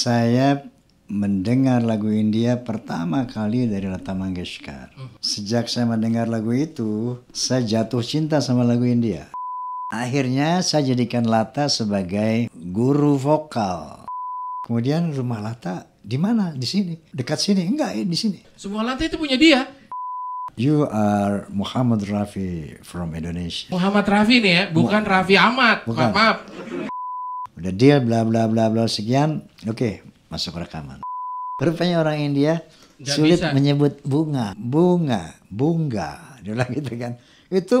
saya mendengar lagu India pertama kali dari Lata Mangeshkar. Sejak saya mendengar lagu itu, saya jatuh cinta sama lagu India. Akhirnya saya jadikan Lata sebagai guru vokal. Kemudian rumah Lata di mana? Di sini. Dekat sini? Enggak, eh, di sini. Semua Lata itu punya dia. You are Muhammad Rafi from Indonesia. Muhammad Rafi nih ya, bukan Mu Rafi Ahmad. Bukan. Maaf, maaf udah deal bla bla bla bla sekian oke okay, masuk rekaman rupanya orang India Gak sulit bisa. menyebut bunga bunga bunga dia gitu kan itu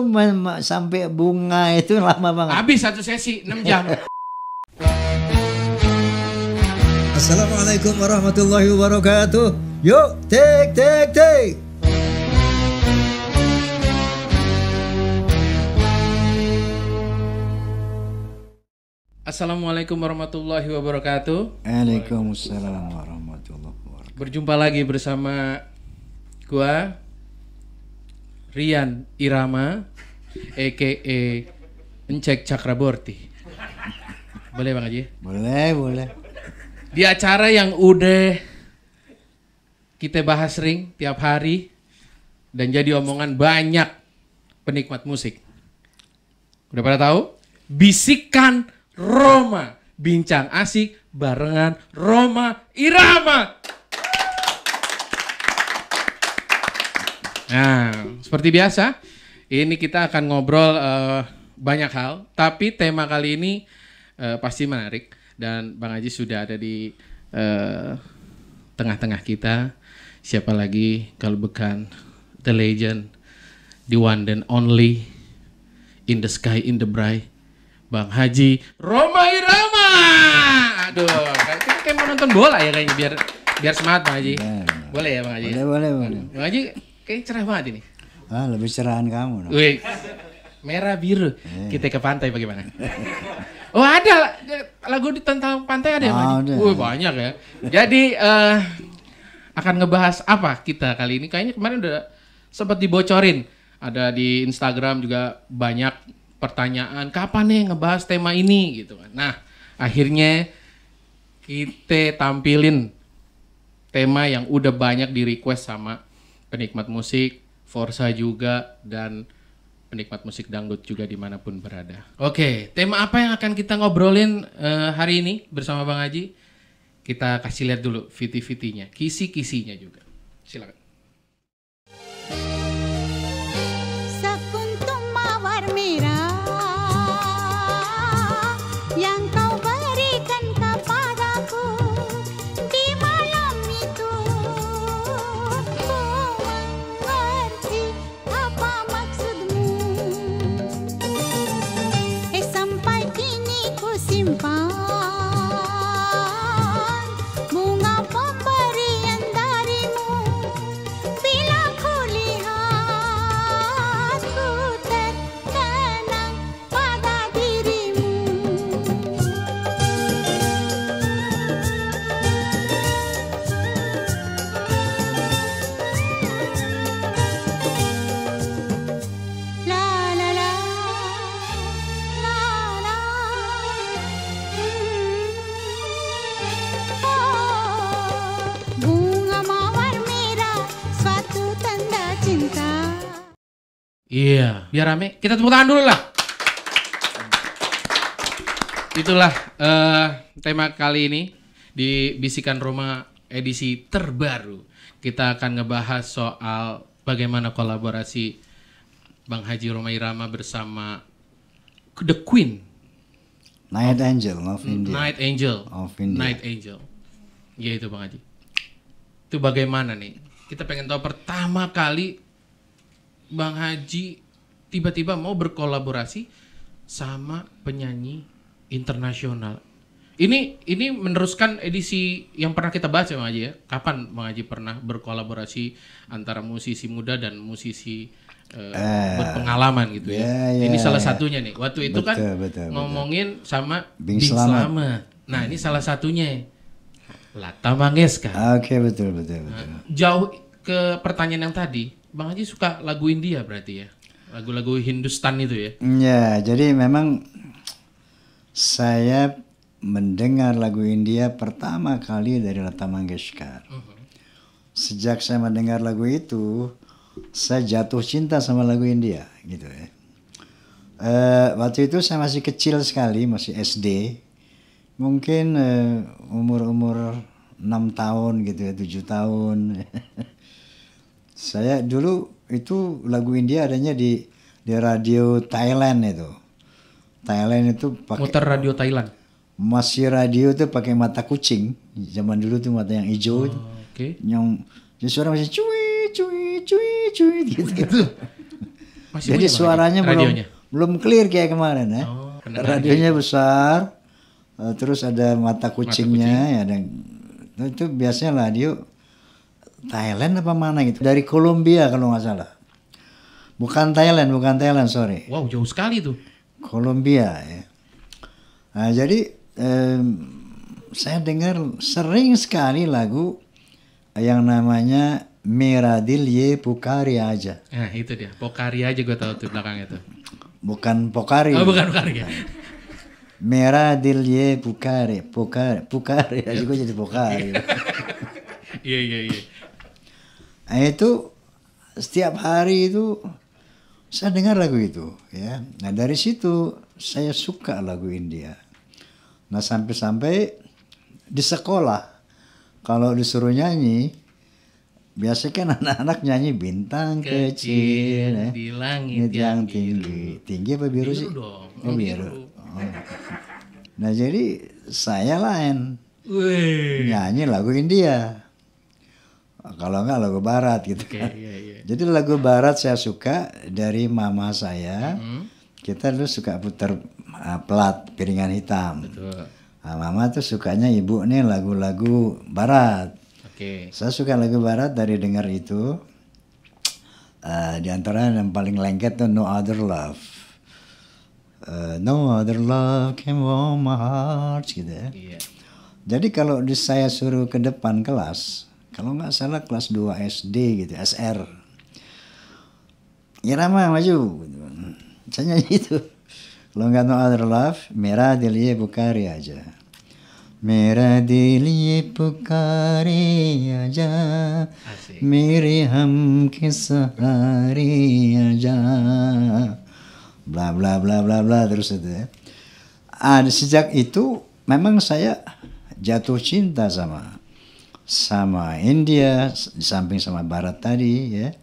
sampai bunga itu lama banget habis satu sesi 6 jam Assalamualaikum warahmatullahi wabarakatuh yuk take take take Assalamualaikum warahmatullahi wabarakatuh. Waalaikumsalam warahmatullahi wabarakatuh. Berjumpa lagi bersama gua Rian Irama EKE Encek Cakraborty. Boleh Bang Haji? Boleh, boleh. Di acara yang udah kita bahas sering tiap hari dan jadi omongan banyak penikmat musik. Udah pada tahu? Bisikan Roma. Bincang asik barengan Roma Irama. Nah, seperti biasa, ini kita akan ngobrol uh, banyak hal, tapi tema kali ini uh, pasti menarik dan Bang Aji sudah ada di eh, tengah-tengah kita. Siapa lagi kalau bukan the legend, the one and only in the sky in the bright Bang Haji Roma Irama. Aduh, kan kita kayak mau nonton bola ya kayaknya biar biar semangat Bang Haji. Ya, boleh ya Bang Haji? Boleh, boleh, boleh. Bang Haji kayak cerah banget ini. Ah, lebih cerahan kamu. No. Wih, merah biru. Eh. Kita ke pantai bagaimana? oh ada lagu di tentang pantai ada ya Bang Haji? Ah, Wih banyak ya. Jadi uh, akan ngebahas apa kita kali ini? Kayaknya kemarin udah sempat dibocorin. Ada di Instagram juga banyak pertanyaan kapan nih ngebahas tema ini gitu kan. Nah, akhirnya kita tampilin tema yang udah banyak di request sama penikmat musik, Forsa juga dan penikmat musik dangdut juga dimanapun berada. Oke, tema apa yang akan kita ngobrolin uh, hari ini bersama Bang Haji? Kita kasih lihat dulu viti nya kisi-kisinya juga. Silakan. biar rame. Kita tepuk tangan dulu lah. Itulah uh, tema kali ini di Bisikan Roma edisi terbaru. Kita akan ngebahas soal bagaimana kolaborasi Bang Haji Roma Irama bersama The Queen. Night of, Angel of hmm, India. Night Angel. Of India. Night Angel. Ya itu Bang Haji. Itu bagaimana nih? Kita pengen tahu pertama kali Bang Haji tiba-tiba mau berkolaborasi sama penyanyi internasional. Ini ini meneruskan edisi yang pernah kita bahas ya Bang Haji ya. Kapan Bang Haji pernah berkolaborasi antara musisi muda dan musisi uh, uh, berpengalaman gitu ya. Yeah, yeah, ini salah ya. satunya nih. Waktu itu betul, kan betul, ngomongin betul. sama Bing, Bing Selama. Nah, ini salah satunya. Lata Mangeska. Oke, okay, betul betul betul. Nah, jauh ke pertanyaan yang tadi, Bang Haji suka lagu India berarti ya? Lagu-lagu Hindustan itu ya? Iya, jadi memang saya mendengar lagu India pertama kali dari Lata Mangeshkar. Oh, oh. Sejak saya mendengar lagu itu, saya jatuh cinta sama lagu India gitu ya. Uh, waktu itu saya masih kecil sekali, masih SD. Mungkin eh, umur-umur 6 tahun gitu ya, 7 tahun. saya dulu itu lagu India adanya di di radio Thailand itu. Thailand itu pakai muter radio Thailand. Masih radio itu pakai mata kucing. Zaman dulu tuh mata yang hijau. Oh, Oke. Okay. Yang jadi suara masih cuy cuy cuy cuy gitu. gitu. Masih jadi suaranya belum radionya. belum clear kayak kemarin ya. Oh, radionya radio. besar. Eh, terus ada mata kucingnya mata kucing. ya dan itu biasanya radio Thailand apa mana gitu dari Kolombia kalau nggak salah bukan Thailand bukan Thailand sorry wow jauh sekali tuh Kolombia ya nah, jadi um, saya dengar sering sekali lagu yang namanya Meradil Ye Pukari aja nah itu dia Pokari aja gue tahu tuh belakang itu bukan Pokari oh bukan Pokari ya Merah Dilie Pukare, Pukare, Pukare. Aja gue jadi Pukare. Iya, iya, iya. Nah, itu setiap hari itu saya dengar lagu itu ya. Nah dari situ saya suka lagu India. Nah sampai-sampai di sekolah kalau disuruh nyanyi biasanya kan anak-anak nyanyi bintang kecil, kecil ya. di langit yang, yang tinggi. tinggi tinggi apa biru, biru sih dong. oh biru oh. nah jadi saya lain Wih. nyanyi lagu India kalau enggak lagu barat gitu okay, kan. Yeah, yeah. Jadi lagu barat saya suka dari mama saya. Mm. Kita dulu suka putar uh, pelat piringan hitam. Betul. Nah, mama tuh sukanya ibu nih lagu-lagu barat. Oke. Okay. Saya suka lagu barat dari dengar itu. Uh, di antara yang paling lengket tuh No Other Love. Uh, no Other Love came warm my heart gitu ya. Yeah. Jadi kalau saya suruh ke depan kelas, kalau nggak salah kelas 2 SD gitu SR Irama ya, maju gitu. saya nyanyi itu kalau nggak no other love merah dilie bukari aja Merah dilihat bukari aja, miriam मेरे aja. bla bla bla bla bla terus itu ya. Ah, sejak itu memang saya jatuh cinta sama sama India, di samping sama Barat tadi ya.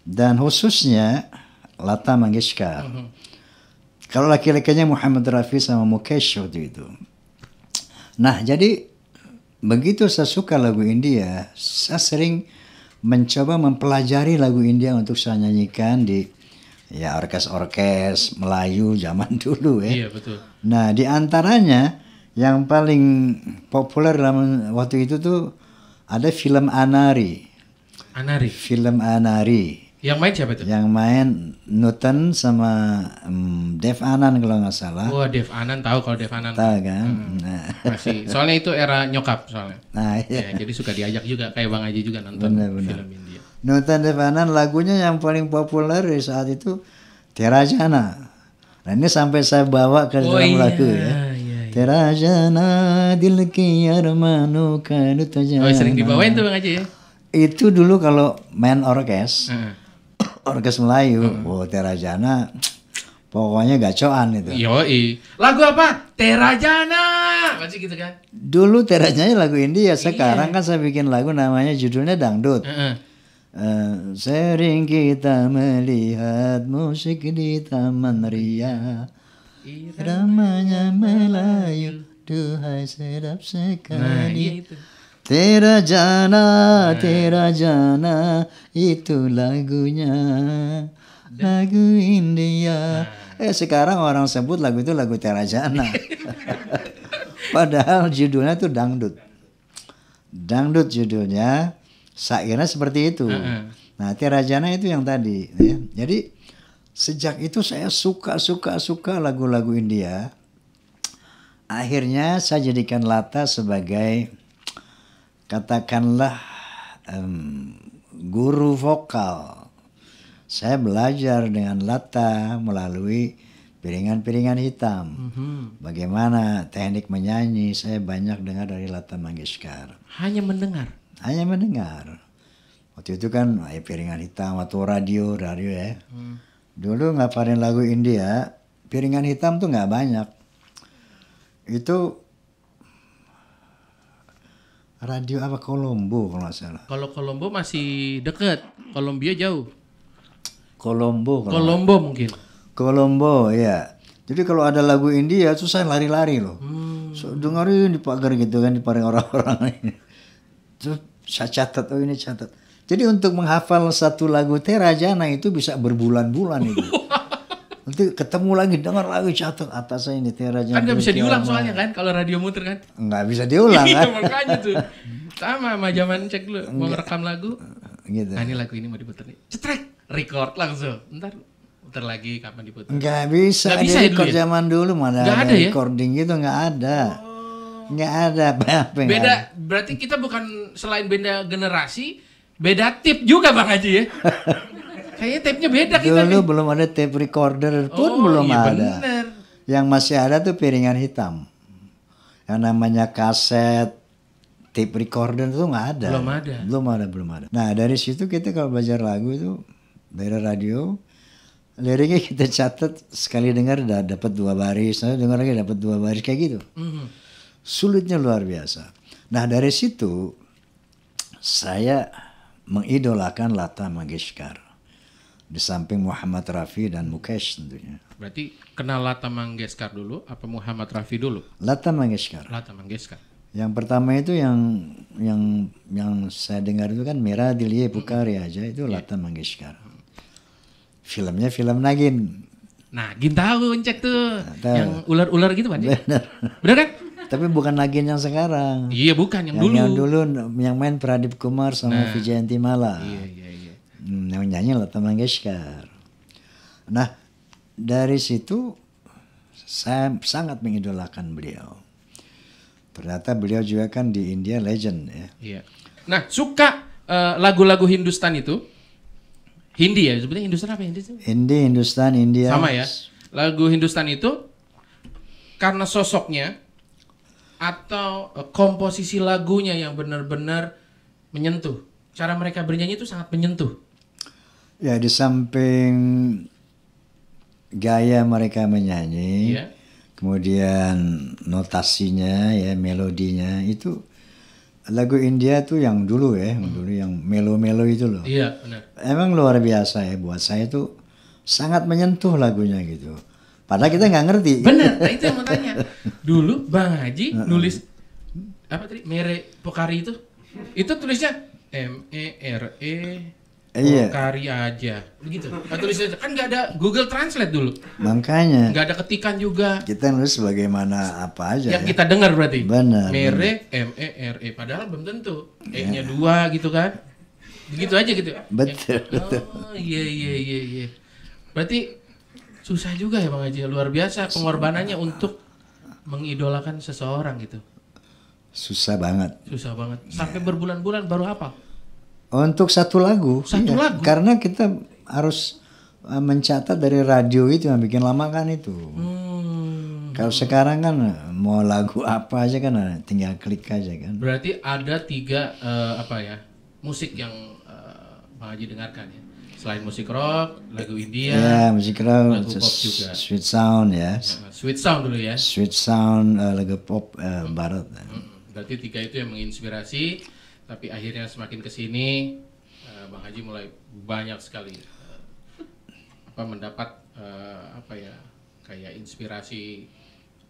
Dan khususnya Lata Mangeshkar. Mm -hmm. Kalau laki-lakinya Muhammad Rafi sama Mukesh waktu itu. Nah jadi begitu saya suka lagu India, saya sering mencoba mempelajari lagu India untuk saya nyanyikan di ya orkes-orkes Melayu zaman dulu ya. Iya betul. Nah di antaranya yang paling populer dalam waktu itu tuh ada film Anari. Anari. Film Anari. Yang main siapa tuh? Yang main Newton sama um, Dev Anan kalau nggak salah. Wah, oh, Dev Anan tahu kalau Dev Anan. Tahu kan? Hmm. Nah. Masih. Soalnya itu era nyokap soalnya. Nah, ya, iya. ya, jadi suka diajak juga kayak Bang Aji juga nonton bener, bener. film India. Newton Dev Anan lagunya yang paling populer di saat itu Terajana. Nah, ini sampai saya bawa ke oh, dalam iya. lagu ya. Tera jana dil ki armanu Oh sering dibawain tuh Bang Haji ya? Itu dulu kalau main orkes, hmm. orkes Melayu, hmm. oh Terajana, pokoknya gacoan itu. Yoi. Lagu apa? Terajana. Masih gitu kan? Dulu Terajana lagu India, iya. sekarang kan saya bikin lagu namanya judulnya dangdut. Eh, sering kita melihat musik di taman ria. Ramanya Melayu Duhai sedap sekali nah, iya itu Tera jana, nah. tera jana, itu lagunya. Lagu India. Nah. Eh sekarang orang sebut lagu itu lagu tera jana. Padahal judulnya itu dangdut. Dangdut judulnya, sairnya seperti itu. Nah Tera Nah, terajana itu yang tadi ya. Jadi Sejak itu saya suka suka suka lagu-lagu India. Akhirnya saya jadikan Lata sebagai katakanlah um, guru vokal. Saya belajar dengan Lata melalui piringan-piringan hitam. Mm -hmm. Bagaimana teknik menyanyi saya banyak dengar dari Lata Mangeshkar. Hanya mendengar. Hanya mendengar. Waktu itu kan ya, piringan hitam atau radio radio ya. Mm. Dulu ngapalin lagu India, piringan hitam tuh nggak banyak. Itu radio apa Kolombo kalau nggak salah. Kalau Kolombo masih deket, Kolombia jauh. Kolombo. Kolombo mungkin. Kolombo ya. Jadi kalau ada lagu India susah lari-lari loh. Hmm. So, dengerin di pagar gitu kan di orang-orang ini. Terus saya catat oh ini catat jadi untuk menghafal satu lagu Terajana itu bisa berbulan-bulan itu. Nanti ketemu lagi, dengar lagu catat atas ini Terajana. Kan nggak bisa diulang soalnya kan kalau radio muter kan. Enggak bisa diulang iya, kan. makanya tuh. Sama sama zaman cek lu mau rekam lagu. Gitu. Nah, ini lagu ini mau diputer nih. Cetrek, record langsung. Ntar ntar lagi kapan diputer. Enggak bisa. Nggak bisa ya ya? zaman dulu mana gak ada, ada ya? recording gitu nggak ada. Oh. Nggak ada apa-apa. Beda, ada. berarti kita bukan selain benda generasi, Beda tip juga Bang Haji ya. Kayaknya tipnya beda Dulu kita Dulu nih. belum ada tape recorder pun oh, belum iya ada. Bener. Yang masih ada tuh piringan hitam. Yang namanya kaset, tape recorder tuh nggak ada. Belum ada. Belum ada, belum ada. Nah dari situ kita kalau belajar lagu itu dari radio, liriknya kita catat sekali dengar udah dapat dua baris, nanti dengar lagi dapat dua baris kayak gitu. Mm-hmm. Sulitnya luar biasa. Nah dari situ saya mengidolakan Lata Mangeshkar di samping Muhammad Rafi dan Mukesh tentunya. Berarti kenal Lata Mangeshkar dulu apa Muhammad Rafi dulu? Lata Mangeshkar. Lata Mangeshkar. Yang pertama itu yang yang yang saya dengar itu kan Mira Dilie Pukari hmm. aja itu yeah. Lata Mangeshkar. Filmnya film Nagin. Nah, Gin tahu cek tuh nah, yang ular-ular gitu Pak. Benar. Benar kan? Tapi bukan lagi yang sekarang. Iya, bukan yang, yang dulu. Yang dulu yang main Pradip Kumar sama nah, Vijayanti Mala. Iya, iya, iya. Hmm, yang nyanyi teman Mangeshkar. Nah, dari situ saya sangat mengidolakan beliau. Ternyata beliau juga kan di India legend ya. Iya. Nah, suka lagu eh, lagu-lagu Hindustan itu? Hindi ya, sebetulnya Hindustan apa Hindi sih? Hindi, Hindustan, India. Sama ya. Lagu Hindustan itu karena sosoknya atau e, komposisi lagunya yang benar-benar menyentuh. Cara mereka bernyanyi itu sangat menyentuh. Ya di samping gaya mereka menyanyi, yeah. kemudian notasinya ya melodinya itu lagu India tuh yang dulu ya, yang dulu yang melo-melo itu loh. Iya, benar. Emang luar biasa ya buat saya itu sangat menyentuh lagunya gitu. Padahal kita nggak ngerti. Benar, nah itu yang mau tanya. Dulu Bang Haji nulis apa tadi Mere Pokari itu, itu tulisnya M E R E iya. Pokari aja, begitu. Nah, tulisnya kan nggak ada Google Translate dulu. Makanya. Nggak ada ketikan juga. Kita nulis bagaimana apa aja. Yang ya. kita dengar berarti. Benar. Mere M E R E, padahal belum tentu. E-nya iya. dua gitu kan. Begitu aja gitu. Betul. Oh iya iya iya iya. Berarti susah juga ya Bang Haji, luar biasa pengorbanannya untuk mengidolakan seseorang gitu. Susah banget. Susah banget. Iya. Sampai yeah. berbulan-bulan baru apa? Untuk satu lagu. Satu iya. lagu. Karena kita harus eh, mencatat dari radio itu yang bikin lama kan itu. Hmm. Kalau sekarang kan eh, mau lagu apa aja kan eh, tinggal klik aja kan. Berarti ada tiga uh, apa ya musik yang uh, Bang Haji dengarkan ya? Selain musik rock, lagu India. yeah, musik rock, lagu pop juga. Sweet Sound ya. Yeah. Sweet Sound dulu ya. Sweet Sound, uh, lagu pop uh, hmm. barat. Hmm. Berarti tiga itu yang menginspirasi, tapi akhirnya semakin kesini, uh, eh, Bang Haji mulai banyak sekali uh, apa mendapat uh, apa ya kayak inspirasi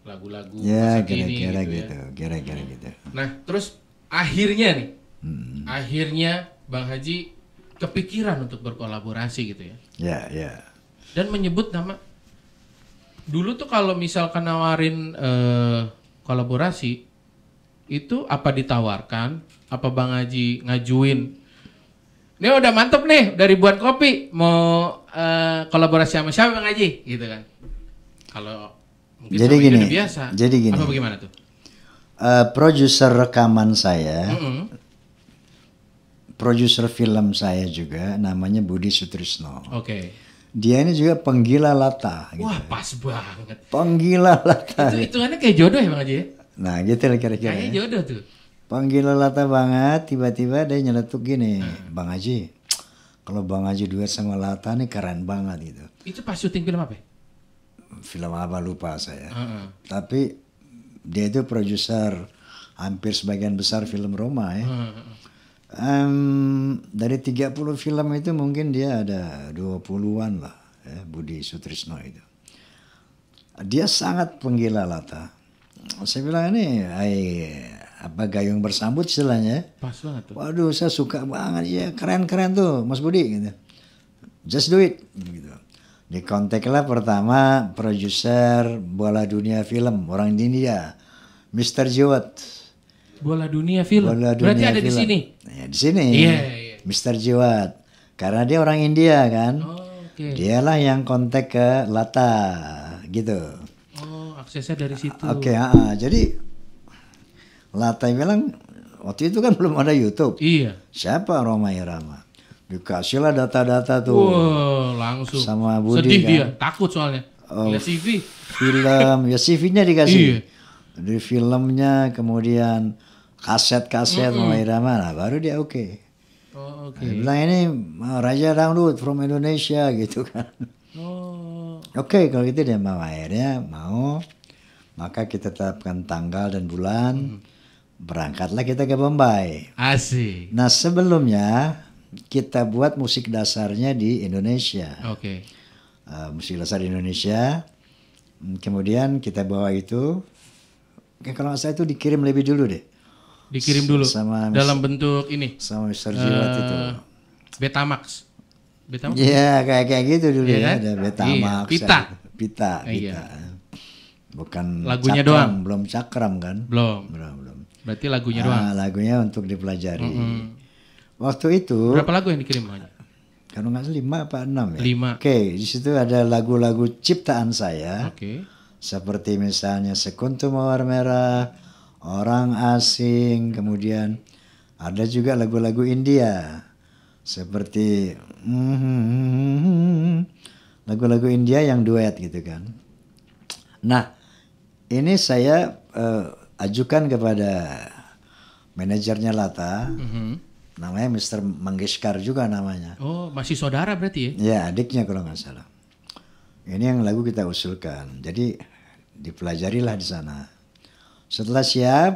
lagu-lagu ya, kira-kira gitu, ya. gitu, ya. kira-kira gitu. Nah, terus akhirnya nih, hmm. akhirnya Bang Haji kepikiran untuk berkolaborasi gitu ya. Ya, yeah, ya. Yeah. Dan menyebut nama dulu tuh kalau misalkan nawarin uh, kolaborasi itu apa ditawarkan, apa Bang Haji ngajuin ini udah mantep nih, dari buat kopi. Mau uh, kolaborasi sama siapa Bang Haji? Gitu kan. Kalau jadi gini, biasa. Jadi gini. Apa bagaimana tuh? Uh, produser rekaman saya mm -hmm produser film saya juga namanya Budi Sutrisno. Oke. Okay. Dia ini juga penggila lata. Gitu. Wah pas banget. Penggila lata. Itu hitungannya kayak jodoh ya bang Haji ya? Nah gitu lah kira-kira. Kayak jodoh tuh. Penggila lata banget, tiba-tiba dia nyeletuk gini, hmm. Bang Aji. kalau Bang Aji duet sama Lata nih keren banget gitu. Itu pas syuting film apa? Ya? Film apa lupa saya. Hmm. Tapi dia itu produser hampir sebagian besar film Roma ya. Hmm. Um, dari 30 film itu mungkin dia ada 20-an lah ya, Budi Sutrisno itu. Dia sangat penggila lata. Saya bilang ini ay, apa gayung bersambut istilahnya. Ya? Pas banget tuh. Waduh saya suka banget ya keren-keren tuh Mas Budi gitu. Just do it gitu. kontaklah pertama produser bola dunia film orang India, Mr. Jewett Bola Dunia Film. Bola Dunia Berarti ada film. di sini. Ya, di sini. Iya, yeah, yeah. Mr. Jiwat. Karena dia orang India kan. Oh, okay. Dialah yang kontak ke Lata gitu. Oh, aksesnya dari situ. Oke, okay, uh, jadi Lata bilang waktu itu kan belum ada YouTube. Iya. Siapa Roma Irama? Dikasihlah data-data tuh. Wow, langsung. Sama Budi Sedih kan. dia, takut soalnya. Oh, Lihat CV. Film, ya CV-nya dikasih. Iya. Di filmnya kemudian kaset-kaset mm -hmm. mau Ira mana baru dia oke okay. oh, okay. Dia bilang ini eh, raja dangdut from Indonesia gitu kan oh. oke okay, kalau gitu dia mau akhirnya mau maka kita tetapkan tanggal dan bulan mm berangkatlah kita ke Bombay asik nah sebelumnya kita buat musik dasarnya di Indonesia oke okay. uh, eh, musik dasar di Indonesia kemudian kita bawa itu kalau nggak itu dikirim lebih dulu deh Dikirim dulu sama dalam bentuk ini. Sama Mister Jilat uh, itu. Betamax. Betamax. Iya, kayak kayak gitu dulu ya, ya. Kan? ada iya, Betamax. Iya. Pita. Pita, pita. Iya. Bukan lagunya cakram, doang. Belum cakram kan? Belum. Belum, belum. Berarti lagunya ah, doang. lagunya untuk dipelajari. Mm -hmm. Waktu itu Berapa lagu yang dikirim? Kalau nggak salah lima apa enam ya? Lima. Oke, okay, di situ ada lagu-lagu ciptaan saya. Oke. Okay. Seperti misalnya Sekuntum Mawar Merah, orang asing, kemudian ada juga lagu-lagu India seperti lagu-lagu India yang duet gitu kan. Nah, ini saya uh, ajukan kepada manajernya Lata. Mm -hmm. Namanya Mr. Manggeskar juga namanya. Oh, masih saudara berarti ya? Ya, adiknya kalau nggak salah. Ini yang lagu kita usulkan. Jadi dipelajarilah di sana. Setelah siap,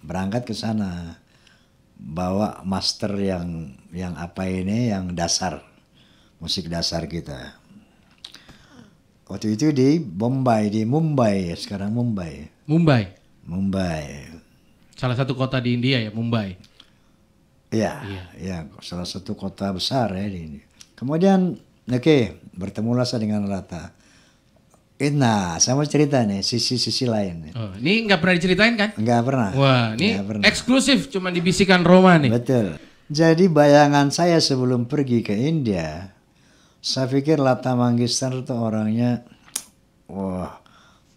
berangkat ke sana. Bawa master yang yang apa ini, yang dasar. Musik dasar kita. Waktu itu di Bombay, di Mumbai, sekarang Mumbai. Mumbai? Mumbai. Salah satu kota di India ya, Mumbai? Iya, iya, ya, salah satu kota besar ya di India. Kemudian, oke, okay, bertemulah saya dengan Rata Nah, sama cerita nih, sisi-sisi lain. Oh, ini nggak pernah diceritain kan? Nggak pernah. Wah, ini pernah. eksklusif, cuma dibisikan Roma nih. Betul. Jadi bayangan saya sebelum pergi ke India, saya pikir Lata Manggistar itu orangnya, wah,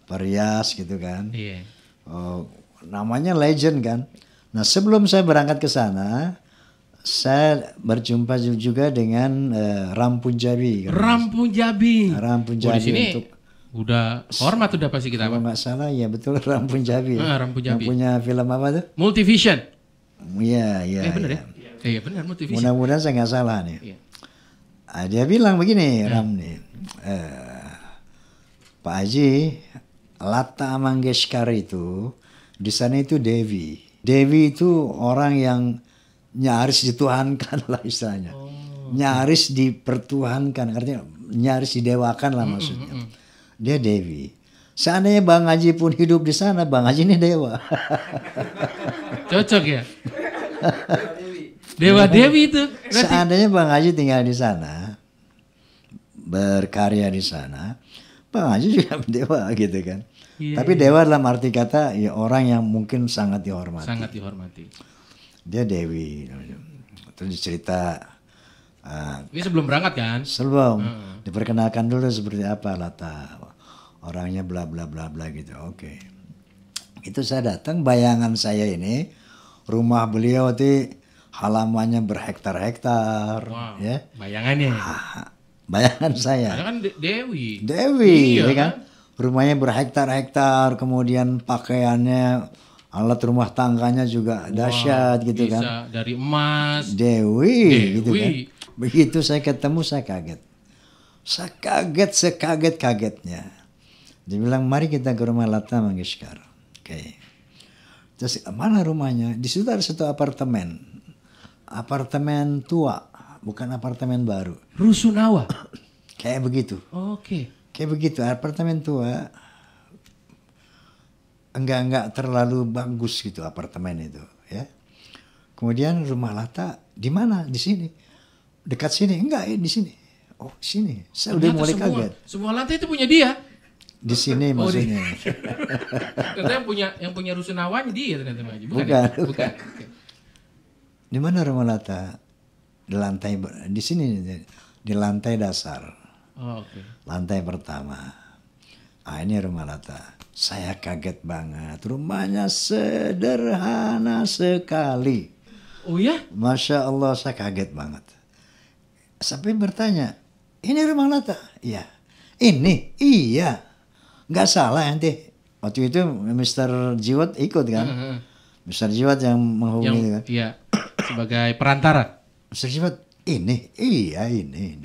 perias gitu kan. Iya. Oh, namanya legend kan. Nah, sebelum saya berangkat ke sana, saya berjumpa juga dengan uh, Rampun Jabi. Rampun Jabi. Rampun Jabi untuk Udah hormat udah pasti kita. Kalau nggak salah iya, ya betul Rampun Jabi. Ah, Rampun Jabi. Yang punya film apa tuh? Multivision. Iya, iya. Eh benar ya? Iya ya, ya, ya benar Multivision. Mudah-mudahan saya nggak salah nih. Ya. dia bilang begini ya. Ram nih. Eh, Pak Haji, Lata Manggeshkar itu di sana itu Dewi. Dewi itu orang yang nyaris dituhankan lah istilahnya. Oh. Nyaris dipertuhankan artinya nyaris didewakan lah hmm, hmm, maksudnya. Mm -hmm. Dia Dewi. Seandainya Bang Haji pun hidup di sana, Bang Haji ini dewa. Cocok ya? dewa Dewi itu. Berarti... Seandainya Bang Haji tinggal di sana, berkarya di sana, Bang Haji juga dewa gitu kan. Iya, Tapi iya. dewa dalam arti kata ya orang yang mungkin sangat dihormati. Sangat dihormati. Dia Dewi. Terus cerita Uh, Ini sebelum berangkat kan? Sebelum. Uh -huh. Diperkenalkan dulu seperti apa Lata orangnya bla bla bla bla gitu oke okay. itu saya datang bayangan saya ini rumah beliau di halamannya berhektar-hektar wow, ya bayangannya ah, bayangan saya Karena kan Dewi Dewi iya, ya kan? kan rumahnya berhektar-hektar kemudian pakaiannya alat rumah tangganya juga dahsyat wow, gitu bisa kan dari emas Dewi, Dewi gitu kan begitu saya ketemu saya kaget saya kaget saya kaget kagetnya Dibilang mari kita ke rumah Lata Mangeshkar. Oke. Okay. Terus mana rumahnya? Di situ ada satu apartemen. Apartemen tua, bukan apartemen baru. Rusunawa. Kayak begitu. Oh, Oke. Okay. Kayak begitu, apartemen tua. Enggak-enggak terlalu bagus gitu apartemen itu, ya. Kemudian rumah Lata di mana? Di sini. Dekat sini? Enggak, ya, di sini. Oh, sini. Saya udah mulai semua, kaget. Semua lantai itu punya dia di sini oh, maksudnya. ternyata yang punya yang punya rusunawanya dia ternyata Bukan. Bukan. Ya? Bukan. Di mana rumah Lata? Di lantai di sini di lantai dasar. Oh, Okay. Lantai pertama. Ah ini rumah Lata. Saya kaget banget. Rumahnya sederhana sekali. Oh ya? Masya Allah saya kaget banget. Sampai bertanya, ini rumah Lata? Iya. Ini? Iya nggak salah nanti waktu itu Mr. Jiwat ikut kan mm -hmm. Mr. Hmm. Jiwat yang menghubungi yang, kan iya sebagai perantara Mr. Jiwat ini iya ini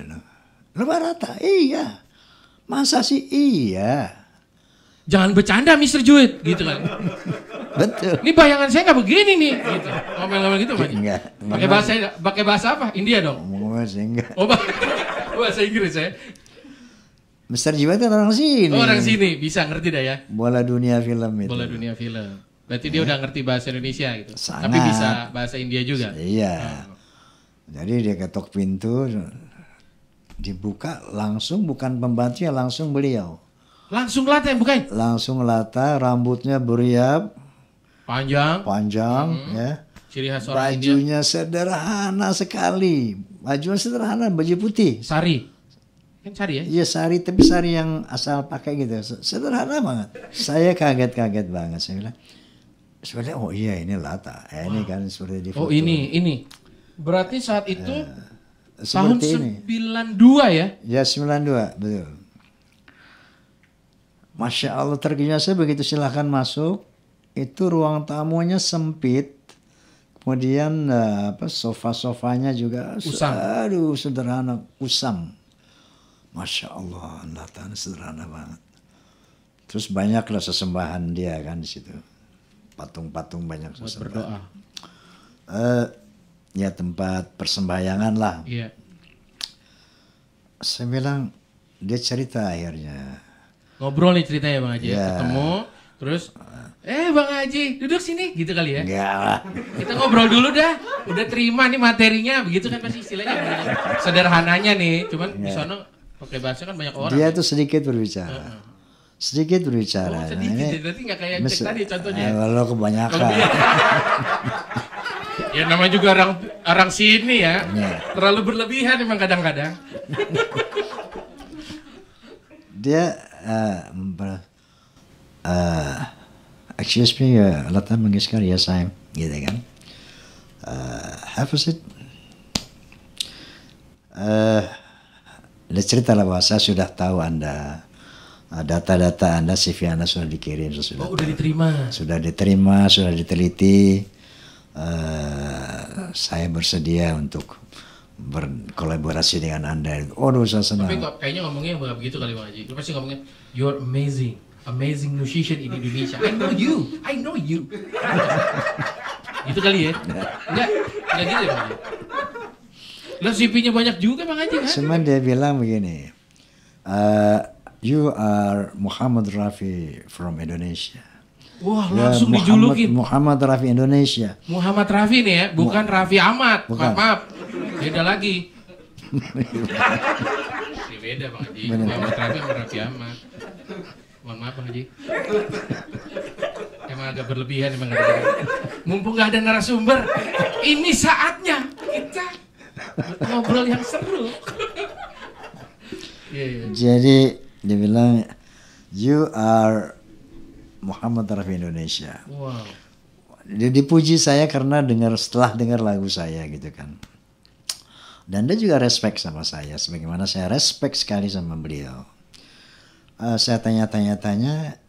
rata iya masa sih iya jangan bercanda Mr. Jiwat gitu kan. Betul. Ini bayangan saya nggak begini nih gitu. Ngomel-ngomel gitu Pak. Enggak. Pakai bahasa pakai bahasa apa? India dong. Ngomel bahasa Inggris. Oh, bahasa Inggris ya. Besar Jiwa itu orang sini. Oh, orang sini bisa ngerti dah ya. Bola dunia film itu. Bola dunia film. Berarti ya. dia udah ngerti bahasa Indonesia gitu. Sangat. Tapi bisa bahasa India juga. Iya. Oh. Jadi dia ketok pintu dibuka langsung bukan pembantunya langsung beliau. Langsung lata yang bukan? Langsung lata, rambutnya beriap. Panjang. Panjang hmm. ya. Ciri khas orang Bajunya India. sederhana sekali. Bajunya sederhana, baju putih. Sari. Kan sari ya? Iya sari, tapi sari yang asal pakai gitu. Sederhana banget. saya kaget-kaget banget. Saya bilang, sebenarnya oh iya ini lata. Eh, Ini kan seperti di oh, foto. Oh ini, ini. Berarti saat itu uh, tahun ini. 92 ya? Ya 92, betul. Masya Allah terginya saya begitu silahkan masuk. Itu ruang tamunya sempit. Kemudian eh, apa sofa-sofanya juga usang. aduh sederhana usang. Masya Allah, Nathan sederhana banget. Terus banyaklah sesembahan dia kan di situ. Patung-patung banyak Buat sesembahan. Berdoa. Uh, ya tempat persembahyangan lah. Iya. Saya bilang dia cerita akhirnya. Ngobrol nih ceritanya Bang Haji. Yeah. Ketemu terus eh Bang Haji duduk sini gitu kali ya. Enggak lah. Kita ngobrol dulu dah. Udah terima nih materinya begitu kan pasti istilahnya. sederhananya nih, cuman yeah. di iya. sono Pakai bahasa kan banyak orang. Dia ya? tuh sedikit berbicara. Uh -huh. Sedikit berbicara. Oh, sedikit. Nah, Berarti nggak kayak cek tadi contohnya. Eh, kalau kebanyakan. ya namanya juga orang orang sini ya. ya. Terlalu berlebihan emang kadang-kadang. dia uh, uh, excuse me, uh, Lata mengisikan, yes I'm, gitu kan. Uh, have a seat. Uh, ada cerita lah bahwa saya sudah tahu Anda ah, data-data Anda CV Anda sudah dikirim sudah. Oh, sudah diterima. Sudah diterima, sudah diteliti. Uh, saya bersedia untuk berkolaborasi dengan Anda. Oh, saya senang. Tapi kayaknya ngomongnya begitu kali Bang Haji. Lu pasti ngomongnya you're amazing, amazing musician in Indonesia. I know you, I know you. itu kali ya? Enggak, enggak gitu ya Bang lah CV-nya banyak juga Bang Haji kan? Cuman dia bilang begini. Uh, you are Muhammad Rafi from Indonesia. Wah, ya, langsung Muhammad, dijulukin. Muhammad Rafi Indonesia. Muhammad Rafi nih ya, bukan Mu Raffi Ahmad. Bukan. Maaf, maaf. Beda lagi. beda Bang Haji. Bener. Muhammad Rafi sama Rafi Ahmad. Mohon maaf Bang Haji. Emang agak berlebihan emang. Agak Mumpung gak ada narasumber, ini saatnya kita ngobrol yang seru iya, iya. jadi dia bilang you are Muhammad Rafi Indonesia wow. dia dipuji saya karena dengar setelah dengar lagu saya gitu kan dan dia juga respect sama saya sebagaimana saya respect sekali sama beliau uh, saya tanya-tanya-tanya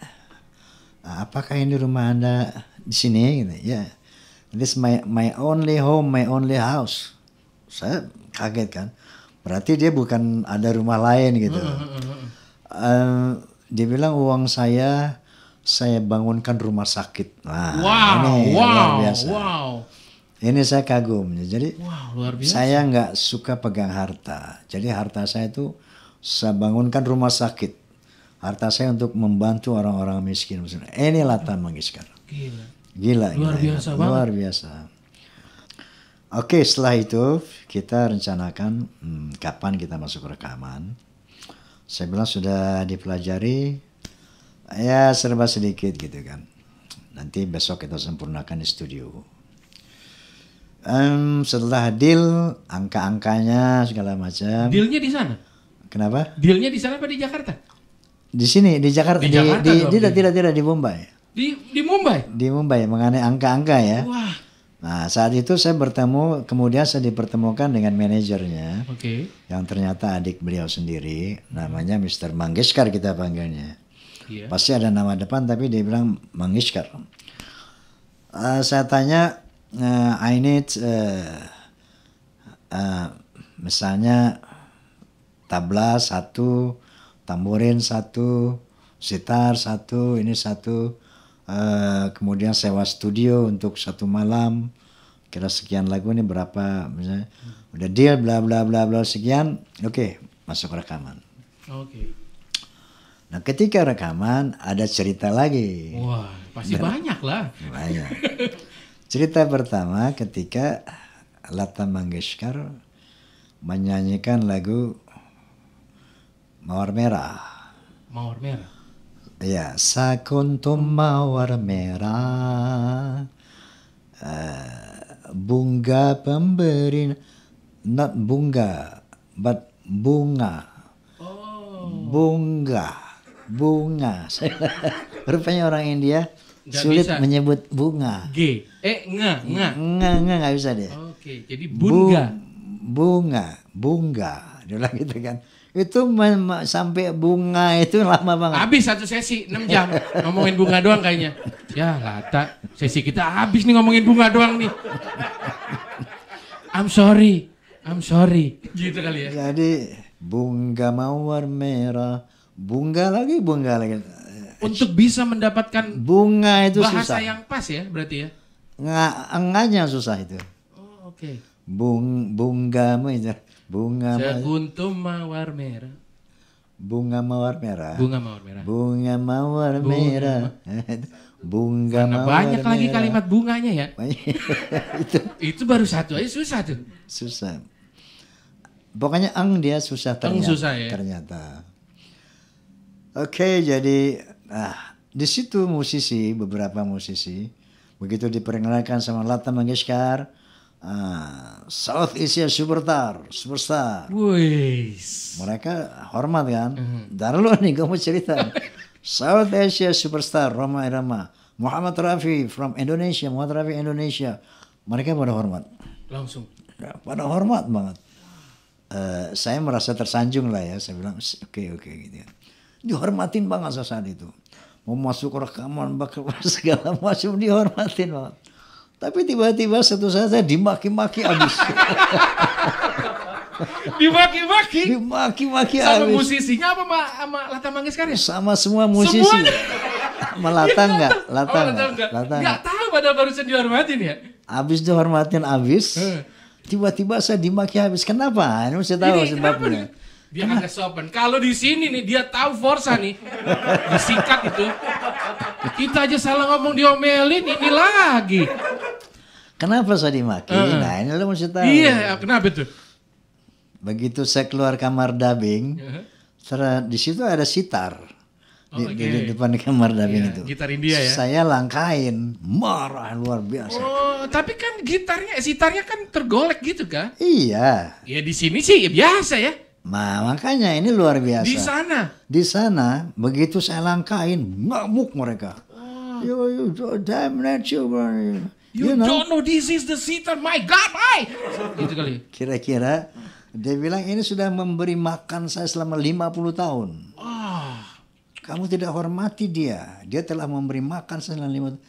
apakah ini rumah anda di sini gitu ya yeah. this my my only home my only house saya kaget kan berarti dia bukan ada rumah lain gitu uh, dia bilang uang saya saya bangunkan rumah sakit nah wow, ini wow, luar biasa wow. ini saya kagum jadi wow, luar biasa. saya nggak suka pegang harta jadi harta saya itu saya bangunkan rumah sakit harta saya untuk membantu orang-orang miskin ini latar manggis gila gila luar gila, biasa ya. luar biasa Oke, setelah itu kita rencanakan hmm, kapan kita masuk rekaman. Saya bilang sudah dipelajari, ya serba sedikit gitu kan. Nanti besok kita sempurnakan di studio. Um, setelah deal, angka-angkanya segala macam. Dealnya di sana? Kenapa? Dealnya di sana apa di Jakarta? Di sini di Jakarta. Di, di Jakarta di, di, tidak tidak tidak di Mumbai. Di di Mumbai. Di Mumbai mengenai angka-angka ya. Wah Nah saat itu saya bertemu, kemudian saya dipertemukan dengan manajernya, okay. yang ternyata adik beliau sendiri, namanya Mr. Manggeskar kita panggilnya. Yeah. Pasti ada nama depan tapi dia bilang Manggeskar. Uh, eh, saya tanya, uh, I need uh, uh, misalnya tabla satu, tamburin satu, sitar satu, ini satu Eh, kemudian sewa studio untuk satu malam kira sekian lagu ini berapa misalnya hmm. udah deal bla bla bla bla sekian oke okay, masuk rekaman oke okay. nah ketika rekaman ada cerita lagi wah pasti Dan, banyak lah banyak cerita pertama ketika Lata Mangeshkar menyanyikan lagu Mawar Merah Mawar Merah Ya, sakuntum mawar merah, eh, bunga pemberi, not bunga, but bunga, oh. bunga, bunga. Rupanya orang India Gak sulit bisa. menyebut bunga. G, eh nga, nga, nga, nga nggak bisa deh. Oke, okay, jadi bunga. Bung, bunga, bunga, dia gitu kan itu sampai bunga itu lama banget. Habis satu sesi 6 jam ngomongin bunga doang kayaknya. Ya lata, sesi kita habis nih ngomongin bunga doang nih. I'm sorry, I'm sorry. Gitu kali ya. Jadi bunga mawar merah, bunga lagi, bunga lagi. Untuk bisa mendapatkan bunga itu bahasa susah. yang pas ya berarti ya. enggak enggaknya susah itu. Oh, oke. Okay. Bung, bunga itu. Bunga Seguntum mawar merah. Bunga mawar merah. Bunga mawar merah. Bunga mawar merah. Bunga mawar mawar banyak lagi kalimat bunganya ya. itu. itu baru satu aja susah tuh. Susah. Pokoknya ang dia susah ternyata. susah ya. Ternyata. Oke, jadi ah di situ musisi beberapa musisi begitu diperkenalkan sama Lata Mangeskar, Ah, South Asia Superstar, Superstar. Wuih. Mereka hormat kan? Mm. nih kamu cerita. South Asia Superstar Roma Irama, Muhammad Rafi from Indonesia, Muhammad Rafi Indonesia. Mereka pada hormat. Langsung. Ya, pada hormat banget. Uh, saya merasa tersanjung lah ya. Saya bilang oke okay, oke okay, gitu. Ya. Dihormatin banget saat itu. Mau masuk rekaman, bakal segala macam dihormatin banget tapi tiba-tiba satu saat saya dimaki-maki habis. dimaki-maki. Dimaki-maki Sama musisinya apa sama, sama Lata Manggis kan ya? Sama semua musisi. Semuanya. Sama Lata enggak? Iya, Lata oh, enggak? Lata enggak. tahu padahal barusan dihormatin ya? Habis dihormatin habis. Eh. Tiba-tiba saya dimaki habis. Kenapa? Ini mesti tahu Ini, sebabnya. Kenapa? Dia Kenapa? agak sopan. Kalau di sini nih dia tahu Forsa nih disikat itu. Kita aja salah ngomong diomelin ini lagi. Kenapa saya dimaki? Uh, nah ini lo mesti tahu. Iya, kenapa itu? Begitu saya keluar kamar dubbing, uh -huh. di situ ada sitar. Di, oh, okay. di, depan kamar dubbing iya, itu. Gitar India ya. Saya langkain, marah luar biasa. Oh, tapi kan gitarnya, sitarnya kan tergolek gitu kan? Iya. Ya di sini sih ya biasa ya. Nah, makanya ini luar biasa. Di sana. Di sana begitu saya langkain, ngamuk mereka. Oh. yo yo, damn you, You, you know? don't know this is the Satan, my God, I. Itu kali. Kira-kira dia bilang ini sudah memberi makan saya selama 50 tahun. Oh. Kamu tidak hormati dia. Dia telah memberi makan saya selama lima tahun.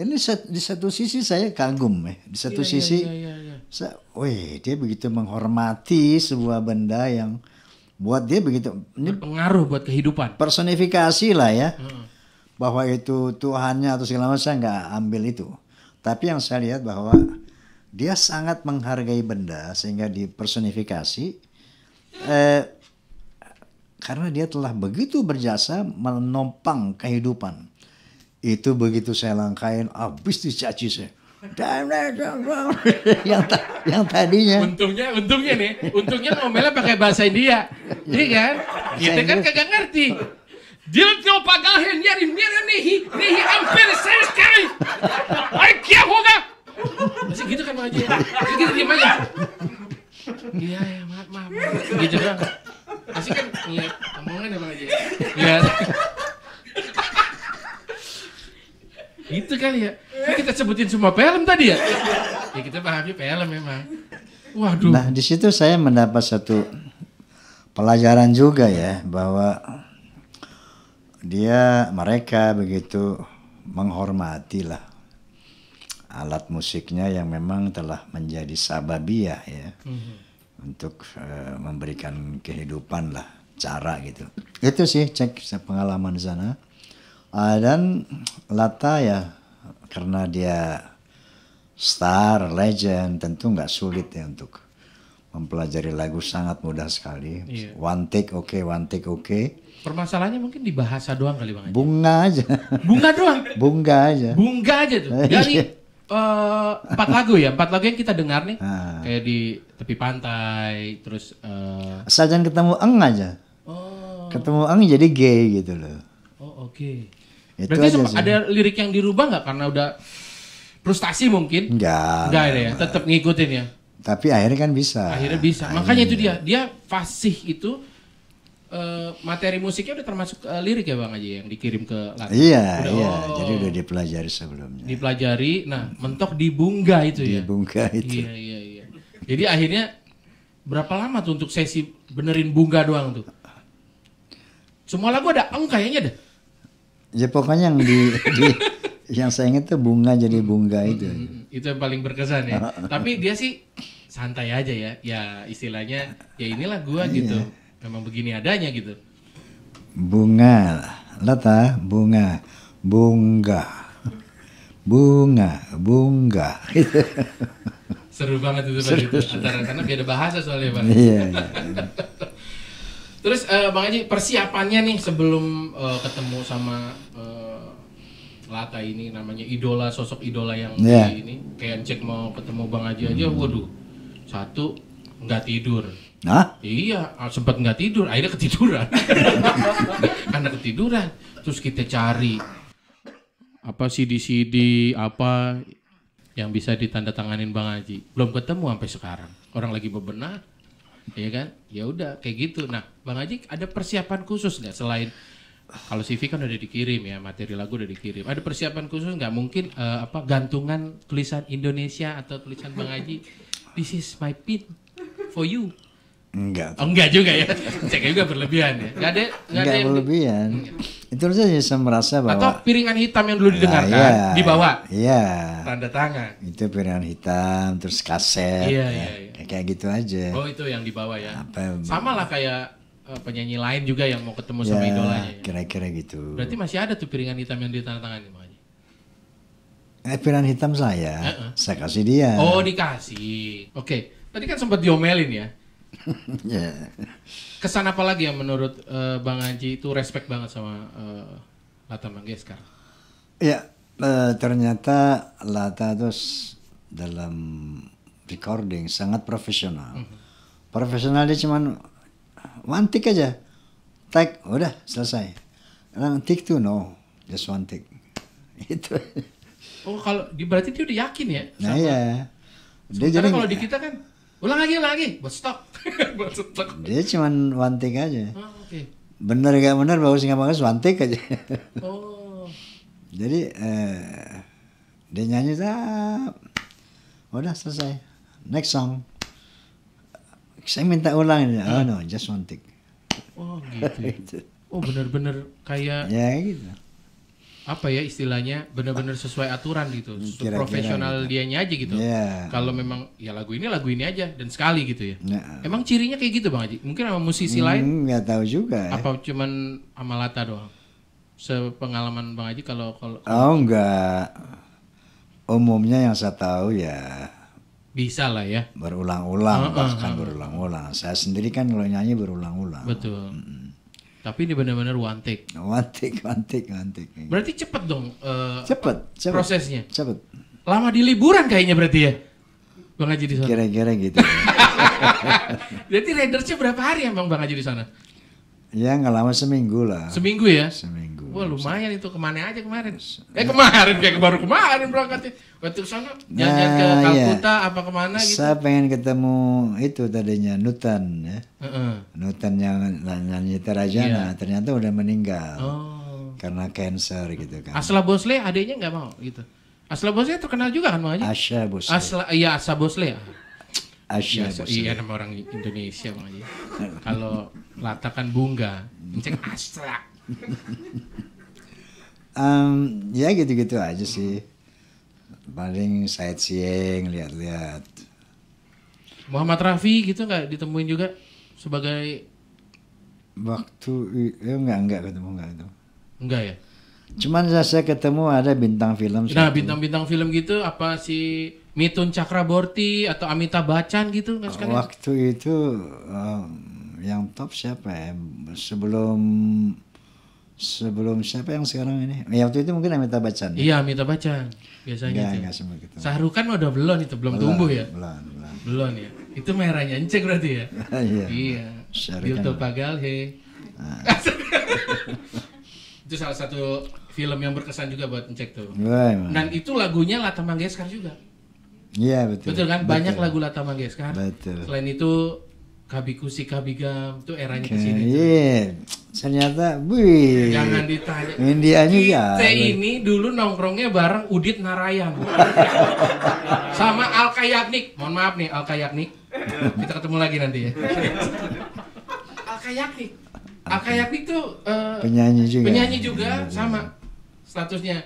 Ini di satu sisi saya kagum ya. Di satu yeah, iya, sisi, yeah, yeah, yeah, yeah. Saya, weh, dia begitu menghormati sebuah benda yang buat dia begitu ini pengaruh buat kehidupan. Personifikasi lah ya. Hmm. Bahwa itu Tuhannya atau segala macam saya nggak ambil itu. Tapi yang saya lihat bahwa dia sangat menghargai benda sehingga dipersonifikasi eh, karena dia telah begitu berjasa menopang kehidupan. Itu begitu saya langkain habis dicaci saya. yang ta yang tadinya untungnya untungnya nih untungnya ngomelnya pakai bahasa India iya, iya kan kita kan kagak ngerti दिल के पगा है मेरी मेरे नहीं नहीं हम फिर सेंस करें अरे क्या होगा gitu kan aja gitu di aja iya ya maaf maaf gitu kan asik kan iya omongan emang ya, aja iya gitu kali ya ini kita sebutin semua film tadi ya ya kita pahami film memang waduh nah di situ saya mendapat satu pelajaran juga ya bahwa dia mereka begitu menghormati lah alat musiknya yang memang telah menjadi sababiah ya mm-hmm. untuk uh, memberikan kehidupan lah cara gitu itu sih cek pengalaman di sana uh, ah, dan Lata ya karena dia star legend tentu nggak sulit ya untuk mempelajari lagu sangat mudah sekali yeah. one take oke okay, one take oke okay Permasalahannya mungkin di bahasa doang kali bang. Bunga aja. Bunga doang. Bunga aja. Bunga aja tuh. Dari uh, empat lagu ya, empat lagu yang kita dengar nih, ah. kayak di tepi pantai, terus. Uh... Eh, Sajan ketemu eng aja. Oh. Ketemu eng jadi gay gitu loh. Oh oke. Okay. Berarti aja sih. ada lirik yang dirubah nggak karena udah frustasi mungkin? Enggak. Enggak ada ya, tetap ngikutin ya. Tapi akhirnya kan bisa. Akhirnya bisa. Akhirnya. Makanya itu dia, dia fasih itu Eh, materi musiknya udah termasuk uh, lirik ya Bang aja yang dikirim ke lagu. Iya, udah, iya. Oh, Jadi udah dipelajari sebelumnya. Dipelajari. Nah, mentok di bunga itu ya. Di bunga iya, itu. Iya, iya, iya. Jadi akhirnya berapa lama tuh untuk sesi benerin bunga doang tuh? Semua lagu ada angkanya kayaknya deh. Ya pokoknya yang di, di yang saya ingat tuh bunga jadi bunga itu. Itu yang paling berkesan ya. Tapi dia sih santai aja ya. Ya istilahnya ya inilah gua iya. gitu. Iya memang begini adanya gitu bunga lata bunga bunga bunga bunga seru banget itu seru, pak antara karena beda bahasa soalnya pak iya, iya. terus uh, bang Haji persiapannya nih sebelum uh, ketemu sama uh, Lata ini namanya idola sosok idola yang yeah. ini kayak cek mau ketemu bang Haji aja hmm. waduh satu nggak tidur Nah, Iya, ah, sempat nggak tidur, akhirnya ketiduran. Karena ketiduran, terus kita cari apa sih CD-CD apa yang bisa ditandatanganin Bang Haji. Belum ketemu sampai sekarang. Orang lagi bebenah, ya kan? Ya udah kayak gitu. Nah, Bang Haji ada persiapan khusus nggak selain kalau CV kan udah dikirim ya, materi lagu udah dikirim. Ada persiapan khusus nggak? Mungkin uh, apa gantungan tulisan Indonesia atau tulisan Bang Haji. This is my pin for you. Enggak. Oh, enggak juga ya. Cek juga berlebihan ya. Enggak ada enggak, ada berlebihan. Itu saja saya merasa bahwa Atau piringan hitam yang dulu didengarkan nah, iya, dibawa. Iya. Tanda tangan. Itu piringan hitam terus kaset. Iya, ya. iya, iya. Kayak gitu aja. Oh, itu yang di bawah ya. Apa, Sama lah kayak eh, penyanyi lain juga yang mau ketemu ya, sama idolanya. Ya. Kira-kira gitu. Berarti masih ada tuh piringan hitam yang ditandatangani makanya. Eh, piringan hitam saya, uh -uh. saya kasih dia. Oh, dikasih. Oke, okay. tadi kan sempat diomelin ya yeah. Kesan apa lagi yang menurut uh, Bang Anji itu respect banget sama uh, Lata Manggeskar? Ya, uh, ternyata Lata itu dalam recording sangat profesional. Mm -hmm. Profesional dia cuman one take aja. Take, udah selesai. Nah, take two, no. Just one take. Itu. Oh, kalau berarti dia udah yakin ya? Nah, iya. Dia jadi kalau di kita kan ulang lagi ulang lagi buat stok buat stok dia cuma one take aja oh, ah, okay. bener gak bener bagus nggak bagus one take aja oh. jadi eh, dia nyanyi dah udah selesai next song saya minta ulang ini oh no just one take oh gitu ya. oh bener-bener kayak ya gitu apa ya istilahnya benar-benar sesuai aturan gitu hmm, Kira -kira profesional gitu. dianya aja gitu yeah. kalau memang ya lagu ini lagu ini aja dan sekali gitu ya nah. emang cirinya kayak gitu bang Haji mungkin sama musisi hmm, lain nggak tahu juga ya. apa cuman sama Lata doang sepengalaman bang Haji kalau kalau oh enggak umumnya yang saya tahu ya bisa lah ya berulang-ulang uh, uh, bahkan berulang-ulang saya sendiri kan kalau nyanyi berulang-ulang betul -hmm tapi ini benar-benar one take. One take, one take, one take. Berarti cepet dong. Uh, cepet, cepet. Prosesnya. Cepet. Lama di liburan kayaknya berarti ya. Bang Haji di sana. Kira-kira gitu. Jadi radernya berapa hari ya Bang Bang Haji di sana? Ya nggak lama seminggu lah. Seminggu ya? Seminggu. Wah lumayan itu kemana aja kemarin? Eh kemarin kayak baru kemarin berangkatnya. Waktu sana nyanyi ke nah, iya. Kalkuta iya. apa kemana gitu? Saya pengen ketemu itu tadinya Nutan ya. Uh -uh. Nutan yang nyanyi Terajana yeah. ternyata udah meninggal. Oh. Karena cancer gitu kan. Asla Bosle adiknya nggak mau gitu. Asla Bosle terkenal juga kan aja? Asya Bosle. Asla, iya Asla Bosle. Asia Biasa, Iya nama orang Indonesia Bang Haji. Kalau Lata kan bunga, Enceng Astra. um, ya gitu-gitu aja sih. Paling saya sightseeing, lihat-lihat. Muhammad Rafi gitu nggak ditemuin juga sebagai waktu itu eh, nggak nggak ketemu nggak itu. Nggak ya? Cuman saya ketemu ada bintang film. Nah, bintang-bintang film gitu apa sih Mitun Cakraborty atau Amita Bacan gitu nggak kan sekalian? Waktu itu um, yang top siapa ya? Sebelum sebelum siapa yang sekarang ini? Ya waktu itu mungkin Amita Bacan. Ya? Iya Amita Bacan biasanya. Enggak, enggak semua gitu. Sahrukan udah belum itu belum, belon, tumbuh ya? Belum, belum. Belum ya. Itu merahnya encek berarti ya? iya. Iya. pagal he. Nah. itu salah satu film yang berkesan juga buat encek tuh. Dan itu lagunya Lata Mangeskar juga. Iya betul. Betul kan? Betul. Banyak lagu Lata Mangges kan? Betul. Selain itu Kabikusi Kabigam itu eranya ke sini. Iya. Yeah. Ternyata wih. Jangan ditanya. Indianya ya. Kita ini dulu nongkrongnya bareng Udit Narayan. Sama Alka Yaknik. Mohon maaf nih Alka Yaknik. Kita ketemu lagi nanti ya. Alka Yaknik. Alka Yaknik tuh uh, penyanyi juga. Penyanyi juga iya, iya. sama statusnya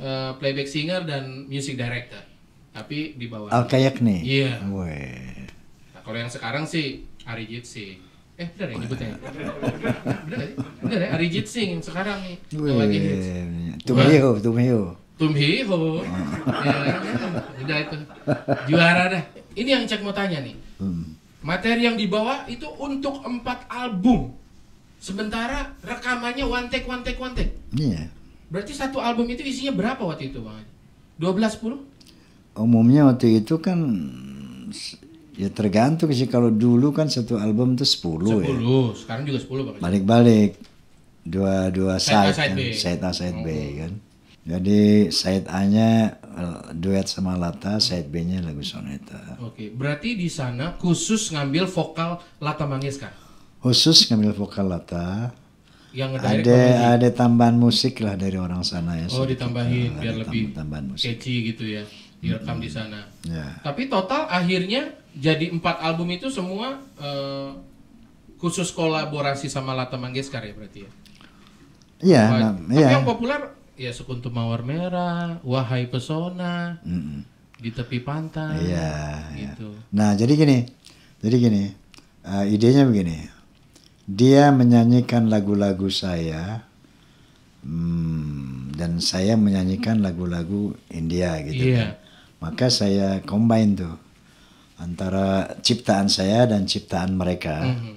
uh, playback singer dan music director tapi di bawah al kayak nih iya yeah. nah, kalau yang sekarang sih Arijit sih eh bener ya nyebutnya bener gak sih bener ya Arijit Singh sekarang nih yang lagi hits Tumhiho Tumhiho Tumhiho ya, udah itu juara dah ini yang cek mau tanya nih hmm. materi yang dibawa itu untuk empat album sementara rekamannya one take one take one take iya berarti satu album itu isinya berapa waktu itu bang 12 10 umumnya waktu itu kan ya tergantung sih kalau dulu kan satu album itu 10, 10 ya. 10, sekarang juga 10 Balik-balik. Dua dua side, side, kan. B. side A side oh. B kan. Jadi side A-nya eh, duet sama Lata, side B-nya lagu soneta. Oke, okay. berarti di sana khusus ngambil vokal Lata mangis kan? Khusus ngambil vokal Lata. Yang ada komisi. ada tambahan musik lah dari orang sana ya. Oh, ditambahin biar lebih tambahan musik. catchy gitu ya direkam hmm. di sana. Yeah. Tapi total akhirnya jadi empat album itu semua uh, khusus kolaborasi sama Lata Manggeskar ya berarti ya. Iya. Yeah, Tapi yeah. yang populer ya Sekuntum Mawar Merah, Wahai Pesona, mm -hmm. di tepi pantai. Iya. Yeah, gitu. Yeah. Nah jadi gini, jadi gini, uh, idenya begini. Dia menyanyikan lagu-lagu saya. Hmm, dan saya menyanyikan lagu-lagu India gitu yeah. Kan. Maka saya combine tuh antara ciptaan saya dan ciptaan mereka. Mm -hmm.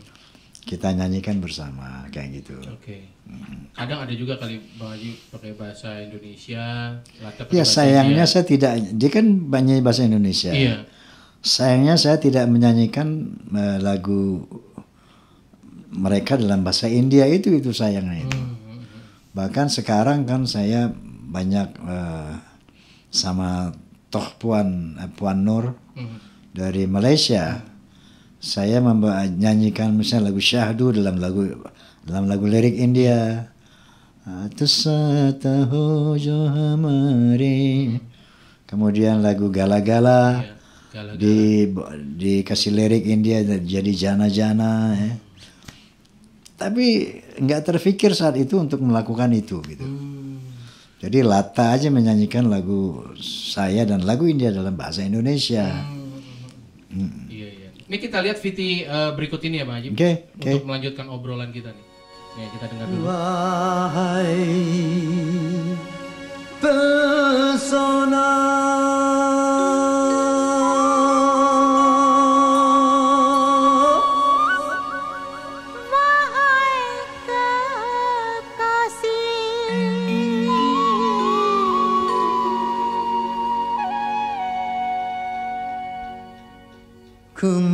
Kita nyanyikan bersama kayak gitu. Oke. Okay. Mm. Mm-hmm. Kadang ada juga kali Bang Haji pakai bahasa Indonesia, pakai Ya bahasa sayangnya India. saya tidak dia kan banyak bahasa Indonesia. Iya. Sayangnya saya tidak menyanyikan eh, lagu mereka dalam bahasa India itu itu sayangnya itu. -hmm. Bahkan sekarang kan saya banyak uh, sama Toh Puan eh, Puan Nur hmm. dari Malaysia. Hmm. Saya memba nyanyikan misalnya lagu Syahdu dalam lagu dalam lagu lirik India. Atasata ho jo Kemudian lagu iya, gala-gala di dikasih lirik India jadi jana-jana ya. Tapi nggak terfikir saat itu untuk melakukan itu gitu. Hmm jadi Lata aja menyanyikan lagu saya dan lagu India dalam bahasa Indonesia. Hmm. Hmm. Iya iya. Ini kita lihat VT uh, eh, berikut ini ya Bang Haji. Oke. untuk okay. Untuk melanjutkan obrolan kita nih. Ya, kita dengar dulu. Wahai pesona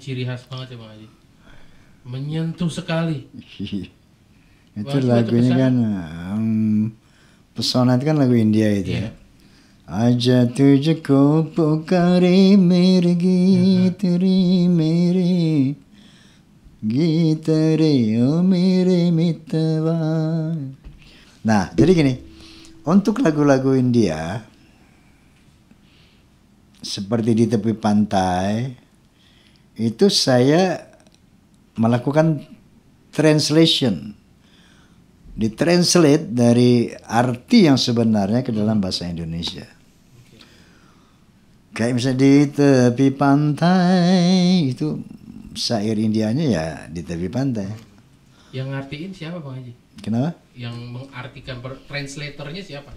ciri khas banget ya Bang Haji. Menyentuh sekali. itu Wah, lagunya kan um, pesona itu kan lagu India itu yeah. ya. आजा तुझको पुकारे मेरे गीत रे मेरे गीत Nah, jadi gini. Untuk lagu-lagu India seperti di tepi pantai, itu saya melakukan translation ditranslate dari arti yang sebenarnya ke dalam bahasa Indonesia. Kayak misalnya di tepi pantai itu syair Indianya ya di tepi pantai. Yang ngartiin siapa Bang Haji? Kenapa? Yang mengartikan translatornya siapa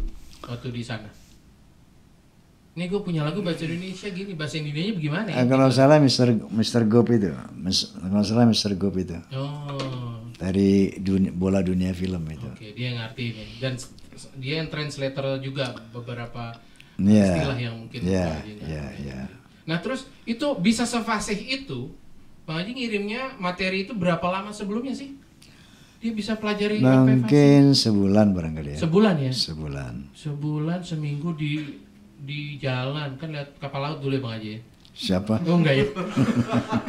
waktu di sana? ini gue punya lagu bahasa Indonesia gini bahasa Indonesia bagaimana? ya? Eh, kalau salah Mr. Mr. Gop itu Mis, kalau salah Mr. Gop itu oh. dari dunia, bola dunia film itu oke okay, dia ngerti ini dan dia yang translator juga beberapa yeah. istilah yang mungkin Iya. Iya. Iya. nah terus itu bisa sefasih itu Bang Haji ngirimnya materi itu berapa lama sebelumnya sih? dia bisa pelajari mungkin sebulan barangkali ya sebulan ya sebulan sebulan seminggu di di jalan kan lihat kapal laut dulu ya bang aja ya? Siapa? Oh enggak ya.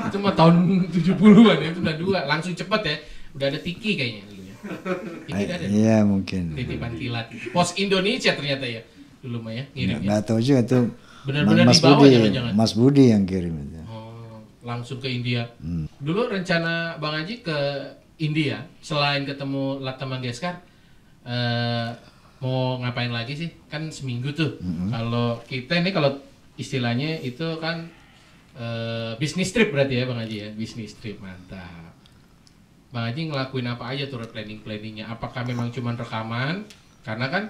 itu mah tahun 70-an ya, itu udah dua. Langsung cepet ya. Udah ada Tiki kayaknya eh, ya Tiki ada. Iya mungkin. Titipan kilat. Pos Indonesia ternyata ya. Dulu mah ya, ya? nggak tahu juga itu. Benar-benar Mas Budi, jangan Mas Budi yang kirim itu. Oh, langsung ke India. Hmm. Dulu rencana Bang Haji ke India selain ketemu Latta mau ngapain lagi sih? Kan seminggu tuh. Mm -hmm. Kalau kita ini kalau istilahnya itu kan uh, eh, bisnis trip berarti ya Bang Haji ya, bisnis trip mantap. Bang Haji ngelakuin apa aja tuh planning-planningnya? Apakah memang cuma rekaman? Karena kan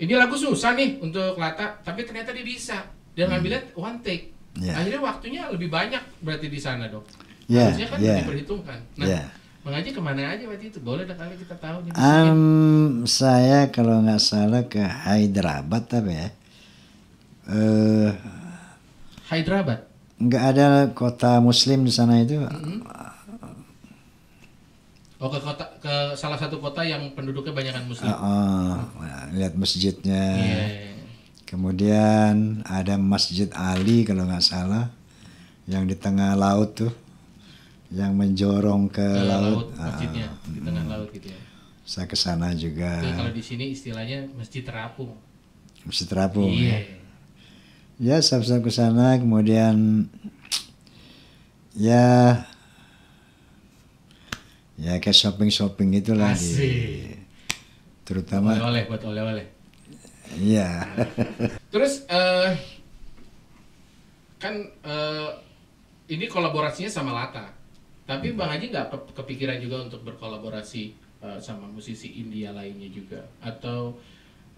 ini lagu susah nih untuk Lata, tapi ternyata dia bisa. Dia mm. ngambilnya mm. one take. Yeah. Akhirnya waktunya lebih banyak berarti di sana dong. Yeah, Harusnya kan yeah. diperhitungkan. Nah, yeah Mengaji kemana aja waktu itu? Boleh dah kali kita tahu. Um, saya kalau nggak salah ke Hyderabad tapi ya. Uh, Hyderabad? Nggak ada kota muslim di sana itu. Mm -hmm. Oh ke kota ke salah satu kota yang penduduknya banyak muslim. Uh, oh, lihat masjidnya. Yeah. Kemudian ada Masjid Ali kalau nggak salah yang di tengah laut tuh yang menjorong ke, ke laut, laut masjidnya uh, di tengah hmm. laut gitu ya. Saya ke sana juga. Jadi kalau di sini istilahnya masjid terapung. Masjid terapung. Iya. Ya, ya sampai ke sana kemudian ya ya kayak shopping shopping itulah Asik. Gitu. terutama oleh-oleh buat oleh-oleh. Iya. Terus uh, kan uh, ini kolaborasinya sama Lata tapi Bang Haji nggak kepikiran juga untuk berkolaborasi uh, sama musisi India lainnya juga atau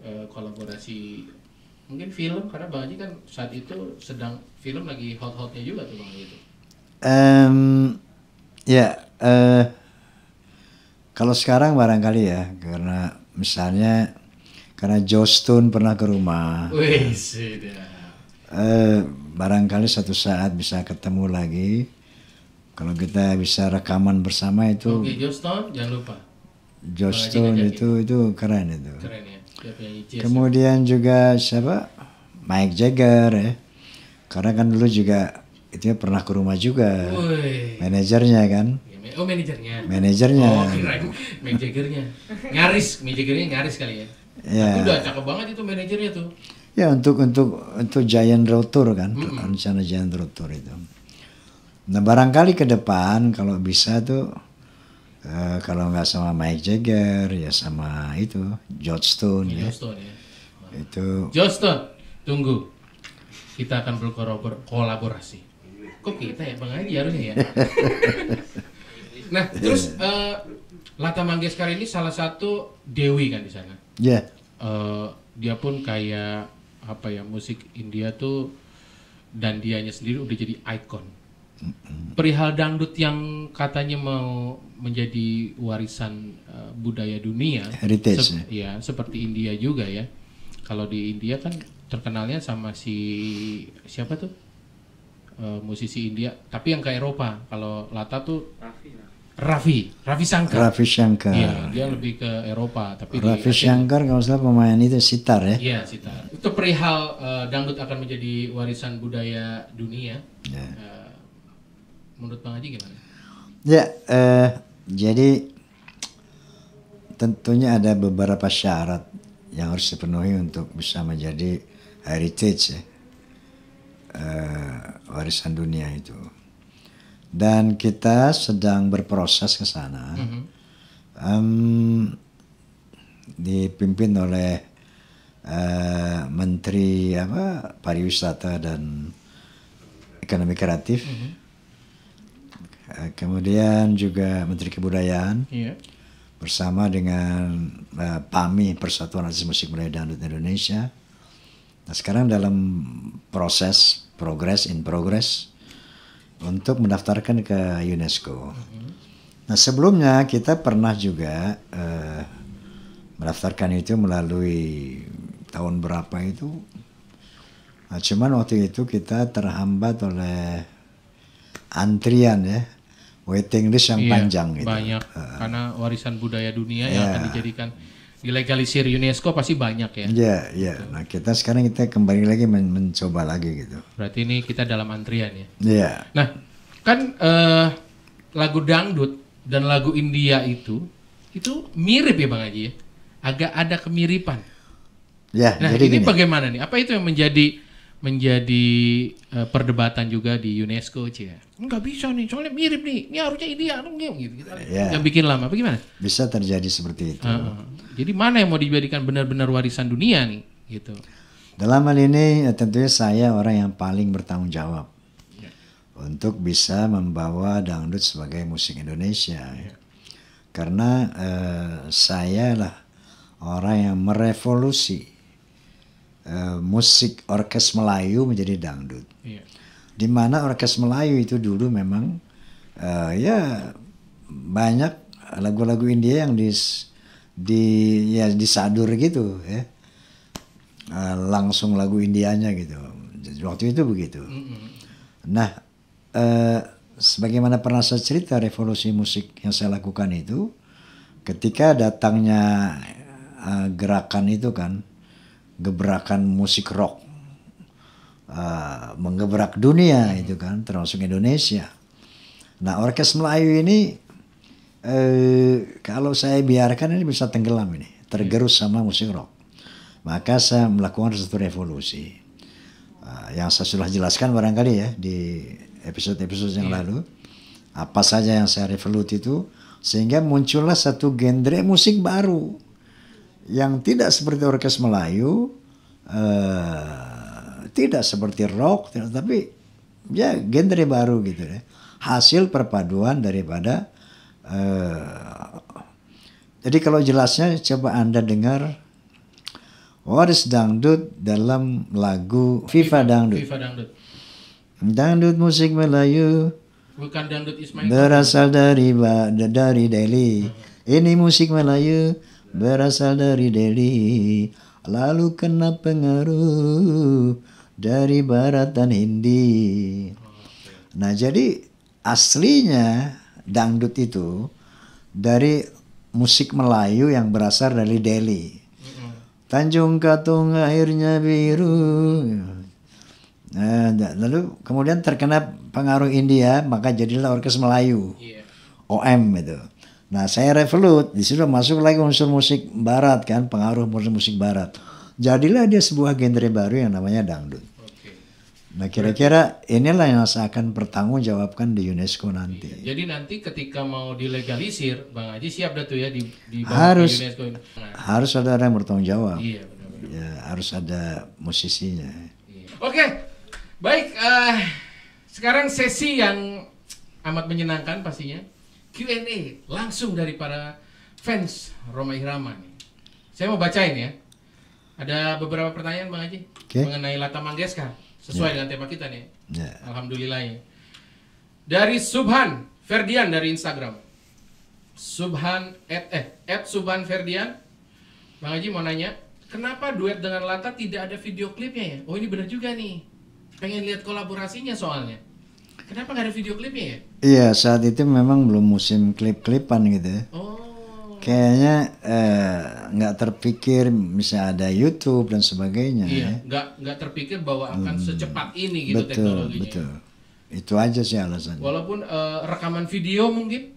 uh, kolaborasi mungkin film karena Bang Haji kan saat itu sedang film lagi hot-hotnya juga tuh Bang Haji itu. Um, ya yeah, uh, kalau sekarang barangkali ya karena misalnya karena Joe Stone pernah ke rumah. Wih, sudah. Uh, eh, barangkali satu saat bisa ketemu lagi kalau kita bisa rekaman bersama itu. Oke, Jostone jangan lupa. Jostone itu itu keren itu. Keren ya. Kemudian juga siapa? Mike Jagger ya. Karena kan dulu juga itu ya pernah ke rumah juga. Manajernya kan. Iya, oh manajernya. Manajernya. Oh kira-kira Mike Jaggernya. Ngaris, Mike Jaggernya ngaris kali ya. Ya. Tapi udah cakep banget itu manajernya tuh. Ya untuk untuk untuk Giant Road kan, mm -hmm. rencana Giant Road itu. Nah barangkali ke depan kalau bisa tuh uh, kalau nggak sama Mike Jagger ya sama itu George Stone ya. George Stone ya. Itu. George Stone, tunggu. Kita akan berkolaborasi. Kok kita ya Bang Haji harusnya ya. nah terus uh, Lata Manggis ini salah satu dewi kan di sana. Iya. Yeah. Uh, dia pun kayak apa ya musik India tuh dan dianya sendiri udah jadi ikon perihal dangdut yang katanya mau menjadi warisan eh, budaya dunia heritage se ya. ya seperti India juga ya kalau di India kan terkenalnya sama si siapa tuh uh, musisi India tapi yang ke Eropa kalau Lata tuh Raffi Raffi Shankar Raffi Shankar iya dia ya. lebih ke Eropa tapi Raffi Shankar kalau salah pemain itu sitar ya iya sitar itu perihal uh, dangdut akan menjadi warisan budaya dunia ya. uh, Menurut Bang Haji gimana? Ya, eh, jadi tentunya ada beberapa syarat yang harus dipenuhi untuk bisa menjadi heritage ya. Eh, warisan dunia itu. Dan kita sedang berproses ke sana. Mm -hmm. um, dipimpin oleh uh, Menteri apa pariwisata dan ekonomi kreatif. Mm Eh, kemudian juga Menteri Kebudayaan yeah. bersama dengan uh, eh, PAMI Persatuan Artis Musik Budaya Dangdut Indonesia. Nah sekarang dalam proses progress in progress untuk mendaftarkan ke UNESCO. Mm-hmm. Nah sebelumnya kita pernah juga uh, mendaftarkan itu melalui tahun berapa itu. Nah, cuman waktu itu kita terhambat oleh antrian ya waiting list yang iya, panjang gitu. Banyak uh, karena warisan budaya dunia yeah. yang iya. akan dijadikan dilegalisir UNESCO pasti banyak ya. Iya, yeah, iya. Yeah. Nah, kita sekarang kita kembali lagi men mencoba lagi gitu. Berarti ini kita dalam antrian ya. Iya. Yeah. Nah, kan uh, lagu dangdut dan lagu India itu itu mirip ya Bang Haji ya. Agak ada kemiripan. Ya, nah, jadi ini gini. bagaimana nih? Apa itu yang menjadi menjadi uh, perdebatan juga di UNESCO ya. Enggak bisa nih soalnya mirip nih ini harusnya ini dong, ya, gitu, gitu. Yeah. Yang bikin lama bagaimana? bisa terjadi seperti itu uh, jadi mana yang mau dijadikan benar-benar warisan dunia nih gitu dalam hal ini ya, tentunya saya orang yang paling bertanggung jawab yeah. untuk bisa membawa dangdut sebagai musik Indonesia yeah. Iya. karena uh, saya lah orang yang merevolusi Eh, musik orkes Melayu menjadi dangdut. Iya. Di mana orkes Melayu itu dulu memang uh, ya banyak lagu-lagu India yang di di ya disadur gitu ya. Uh, langsung lagu Indianya gitu. Waktu itu begitu. Mm -hmm. Nah, uh, sebagaimana pernah saya cerita revolusi musik yang saya lakukan itu ketika datangnya uh, gerakan itu kan gebrakan musik rock uh, ah, menggebrak dunia itu kan termasuk Indonesia. Nah orkes Melayu ini eh, kalau saya biarkan ini bisa tenggelam ini tergerus sama musik rock. Maka saya melakukan satu revolusi uh, yang saya sudah jelaskan barangkali ya di episode-episode yang hmm. lalu apa saja yang saya revolut itu sehingga muncullah satu genre musik baru yang tidak seperti orkes Melayu, uh, tidak seperti rock, tapi ya genre baru gitu deh. Ya. Hasil perpaduan daripada uh, jadi kalau jelasnya coba Anda dengar Waris Dangdut dalam lagu FIFA Dangdut. FIFA Dangdut. Dangdut musik Melayu. Bukan dangdut Berasal dari dari Delhi. Hmm. Ini musik Melayu berasal dari Delhi lalu kena pengaruh dari barat dan Hindi. Nah, jadi aslinya dangdut itu dari musik Melayu yang berasal dari Delhi. Tanjung Katung akhirnya biru. Nah, lalu kemudian terkena pengaruh India, maka jadilah orkes Melayu. Iya. OM itu. Nah saya revolut, di situ masuk lagi unsur musik barat kan, pengaruh musik barat. Jadilah dia sebuah genre baru yang namanya dangdut. Nah kira-kira inilah yang saya akan bertanggung jawabkan di UNESCO iya, nanti. Jadi nanti ketika mau dilegalisir, Bang Haji siap dah ya di, di harus, UNESCO. Nah. Harus ada orang yang bertanggung jawab. Iya, benar -benar. Ya, harus ada musisinya. Iya. Oke, baik. Uh, sekarang sesi yang amat menyenangkan pastinya Q&A langsung dari para fans Roma Irama nih. Saya mau bacain ya. Ada beberapa pertanyaan Bang Haji okay. mengenai Lata Manggeska sesuai yeah. dengan tema kita nih. Yeah. Alhamdulillah ya. Dari Subhan Ferdian dari Instagram. Subhan at eh at Subhan Ferdian. Bang Haji mau nanya, kenapa duet dengan Lata tidak ada video klipnya ya? Oh ini benar juga nih. Pengen lihat kolaborasinya soalnya. Kenapa gak ada video klipnya ya? Iya saat itu memang belum musim klip-klipan gitu ya. Oh. Kayaknya eh, nggak eh, terpikir bisa ada YouTube dan sebagainya. Iya, ya. nggak ya. nggak terpikir bahwa akan hmm. secepat ini gitu betul, teknologinya. Betul, Betul. itu aja sih alasannya. Walaupun eh, rekaman video mungkin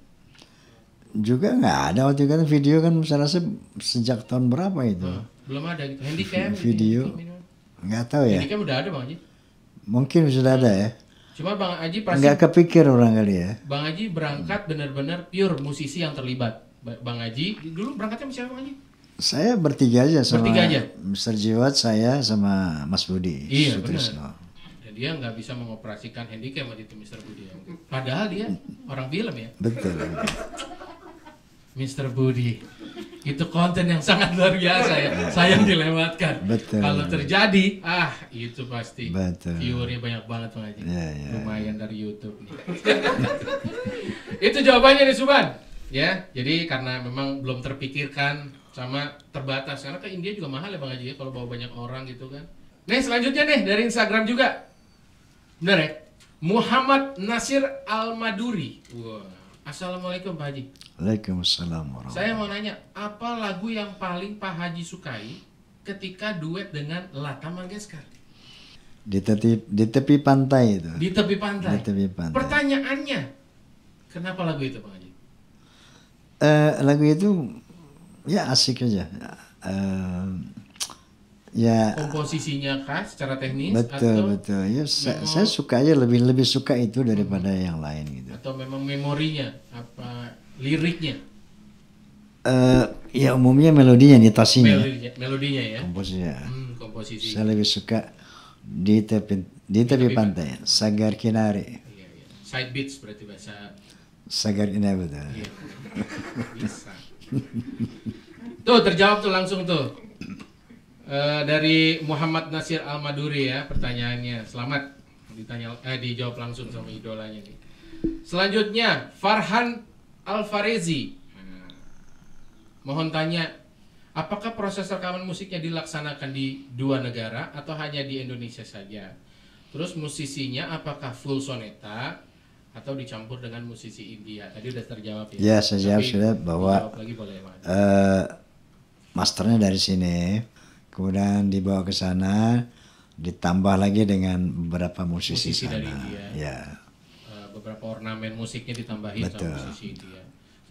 juga nggak ada waktu itu kan video kan saya rasa sejak tahun berapa itu? Belum ada gitu. Handycam. Gitu ya, video nggak tahu ya. Handycam udah ada bang Mungkin sudah ada ya Cuma Bang Aji pasti nggak kepikir orang kali ya. Bang Aji berangkat benar-benar pure musisi yang terlibat. Bang Aji dulu berangkatnya sama siapa Bang Aji? Saya bertiga aja sama bertiga aja. Mr. Jiwat, saya sama Mas Budi. Iya, Sutrisno. Dan dia nggak bisa mengoperasikan handicap waktu itu Mr. Budi. Padahal dia hmm. orang film ya. Betul. Mr. Budi. Itu konten yang sangat luar biasa ya. Sayang dilewatkan. Betul. Kalau terjadi, ah itu pasti. Betul. Viewernya banyak banget Bang Haji. Ya, ya, Lumayan ya. dari YouTube nih. itu jawabannya nih Suban. Ya, jadi karena memang belum terpikirkan sama terbatas karena ke India juga mahal ya Bang Haji ya kalau bawa banyak orang gitu kan. Nih selanjutnya nih dari Instagram juga. Benar ya? Muhammad Nasir Al-Maduri. Wow. Assalamualaikum Pak Haji. Waalaikumsalam Saya mau nanya, apa lagu yang paling Pak Haji sukai ketika duet dengan Lata Mangeskar? Di tepi, di tepi pantai itu. Di tepi pantai. Di tepi pantai. Pertanyaannya, kenapa lagu itu Pak Haji? Uh, lagu itu ya asik aja. Uh, ya. Komposisinya kah secara teknis? Betul atau betul. Ya, saya, saya suka aja lebih lebih suka itu daripada hmm. yang lain gitu. Atau memang memorinya apa? liriknya uh, ya umumnya melodinya nih tasinya melodinya, melodinya ya komposisinya hmm, komposisi saya lebih suka di tepi di tepi, pantai sagar kinari iya, iya. side beats berarti bahasa sagar ini betul iya. tuh terjawab tuh langsung tuh uh, dari Muhammad Nasir Al Maduri ya pertanyaannya selamat ditanya eh dijawab langsung sama idolanya nih selanjutnya Farhan Alvarezi. Hmm. Mohon tanya, apakah proses rekaman musiknya dilaksanakan di dua negara atau hanya di Indonesia saja? Terus musisinya apakah full soneta atau dicampur dengan musisi India? Tadi udah terjawab ya. Ya, saya jawab sudah bahwa lagi boleh, uh, masternya dari sini, kemudian dibawa ke sana, ditambah lagi dengan beberapa musisi, musisi sana. Dari India. Ya eh, beberapa ornamen musiknya ditambahin Betul. sama musisi India.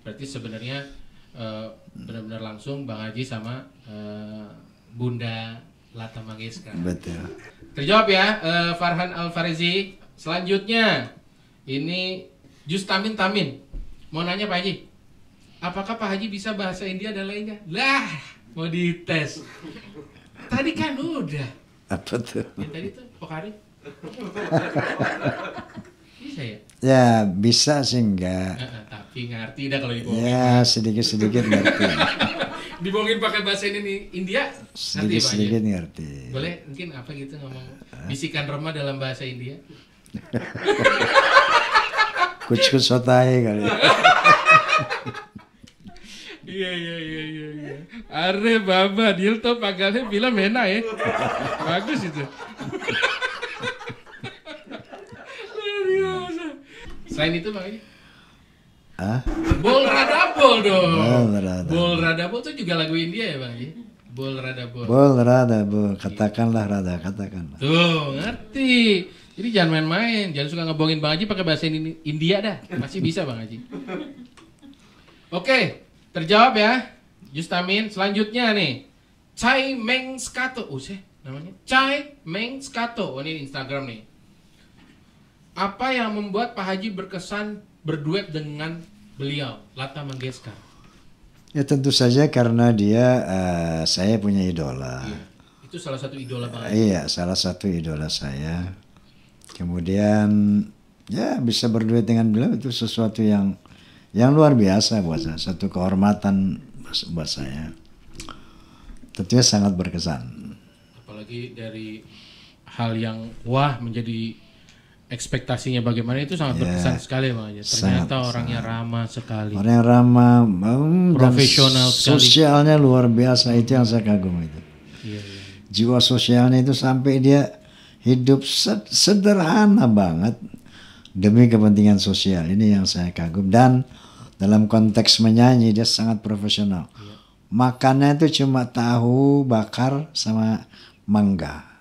Berarti sebenarnya uh, benar-benar langsung Bang Haji sama uh, Bunda Lata Mangiska. Betul. Terjawab ya uh, Farhan Al Farizi. Selanjutnya ini Justamin tamin Mau nanya Pak Haji, apakah Pak Haji bisa bahasa India dan lainnya? Lah, mau dites. Tadi kan udah. Apa tuh? Yang tadi tuh Pokari. bisa ya? Ya bisa sih enggak. Uh, uh, ngerti ngerti dah kalau dibohongin ya sedikit sedikit ngerti dibohongin pakai bahasa ini nih India sedikit sedikit ngerti, ngerti boleh mungkin apa gitu ngomong bisikan Roma dalam bahasa India Kucuk sotai kali ya. Iya iya iya iya. iya. Are baba Dilto pagalnya film enak ya. Bagus itu. Selain itu Bang, Hah? Bol Radabol dong. Bol Rada. Bol Bol itu juga lagu India ya Bang? Bol Rada Bol Bol. Katakanlah Rada, katakanlah. Tuh, ngerti. Jadi jangan main-main, jangan suka ngebohongin Bang Haji pakai bahasa India dah. Masih bisa Bang Haji. Oke, terjawab ya. Justamin, selanjutnya nih. Chai Meng Skato. Oh, namanya Chai Meng Skato. Oh, ini Instagram nih. Apa yang membuat Pak Haji berkesan berduet dengan beliau Lata Manggeska? Ya tentu saja karena dia uh, saya punya idola. Iya. Itu salah satu idola banget. Eh, iya, salah satu idola saya. Kemudian ya bisa berduet dengan beliau itu sesuatu yang yang luar biasa buat saya, satu kehormatan buat saya. Tentunya sangat berkesan. Apalagi dari hal yang wah menjadi ekspektasinya bagaimana itu sangat yeah. berkesan sekali Bang Ternyata sangat, orangnya sangat. ramah sekali. orangnya ramah, profesional sekali. Sosialnya luar biasa itu yang saya kagum itu. yeah. Iya. Jiwa sosialnya itu sampai dia hidup sederhana banget demi kepentingan sosial. Ini yang saya kagum dan dalam konteks menyanyi dia sangat profesional. Yeah. Makannya itu cuma tahu bakar sama mangga.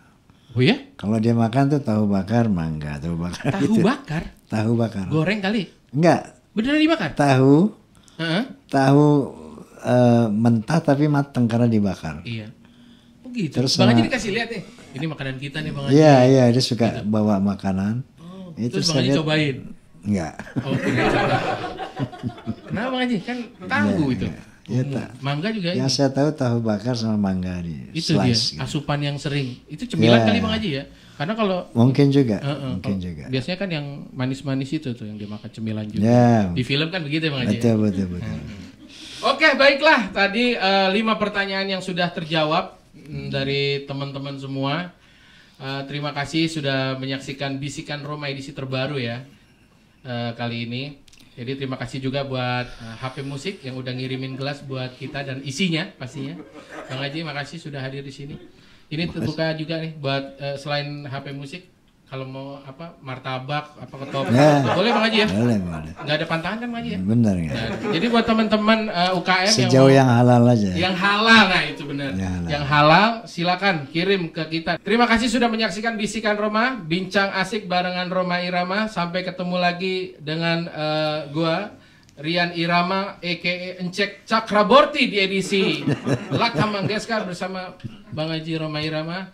Oh ya? Kalau dia makan tuh tahu bakar mangga, tahu bakar. Tahu gitu. bakar? Tahu bakar. Goreng kali? Enggak. Beneran dibakar? Tahu. Uh-huh. Tahu uh, mentah tapi mateng karena dibakar. Iya. Oh gitu. Terus Bang Haji eh, dikasih lihat nih. Ini makanan kita nih Bang Haji. Iya, iya, dia suka gitu. bawa makanan. Oh, itu terus Bang Haji cobain. Enggak. Oh, enggak Kenapa Bang Haji? Kan tahu ya, itu. Enggak. Ya, hmm, tak. Mangga juga Yang ini. saya tahu tahu bakar sama mangga nih. Itu slice, dia, gitu. asupan yang sering. Itu cemilan ya. kali Bang Haji ya? Karena kalau mungkin juga, uh -uh, mungkin juga. Biasanya kan yang manis-manis itu tuh yang dimakan cemilan juga. Ya. Di film kan begitu ya Bang Haji. Ya? Betul, betul, betul. Oke, baiklah. Tadi uh, lima pertanyaan yang sudah terjawab hmm. dari teman-teman semua. Uh, terima kasih sudah menyaksikan bisikan Roma edisi terbaru ya uh, kali ini. Jadi terima kasih juga buat uh, eh, HP Musik yang udah ngirimin gelas buat kita dan isinya pastinya. Bang Haji, makasih sudah hadir di sini. Ini terbuka juga nih buat uh, selain HP Musik kalau mau apa martabak apa ketoprak ya. boleh bang Haji ya boleh boleh nggak ada pantangan kan bang Haji ya benar ya nah, jadi buat teman-teman uh, eh, UKM sejauh yang, yang halal aja yang halal nah itu benar ya, halal. yang halal silakan kirim ke kita terima kasih sudah menyaksikan bisikan Roma bincang asik barengan Roma Irama sampai ketemu lagi dengan uh, gua Rian Irama EKE Encek Cakraborti di edisi Lakamanggeskar bersama Bang Haji Roma Irama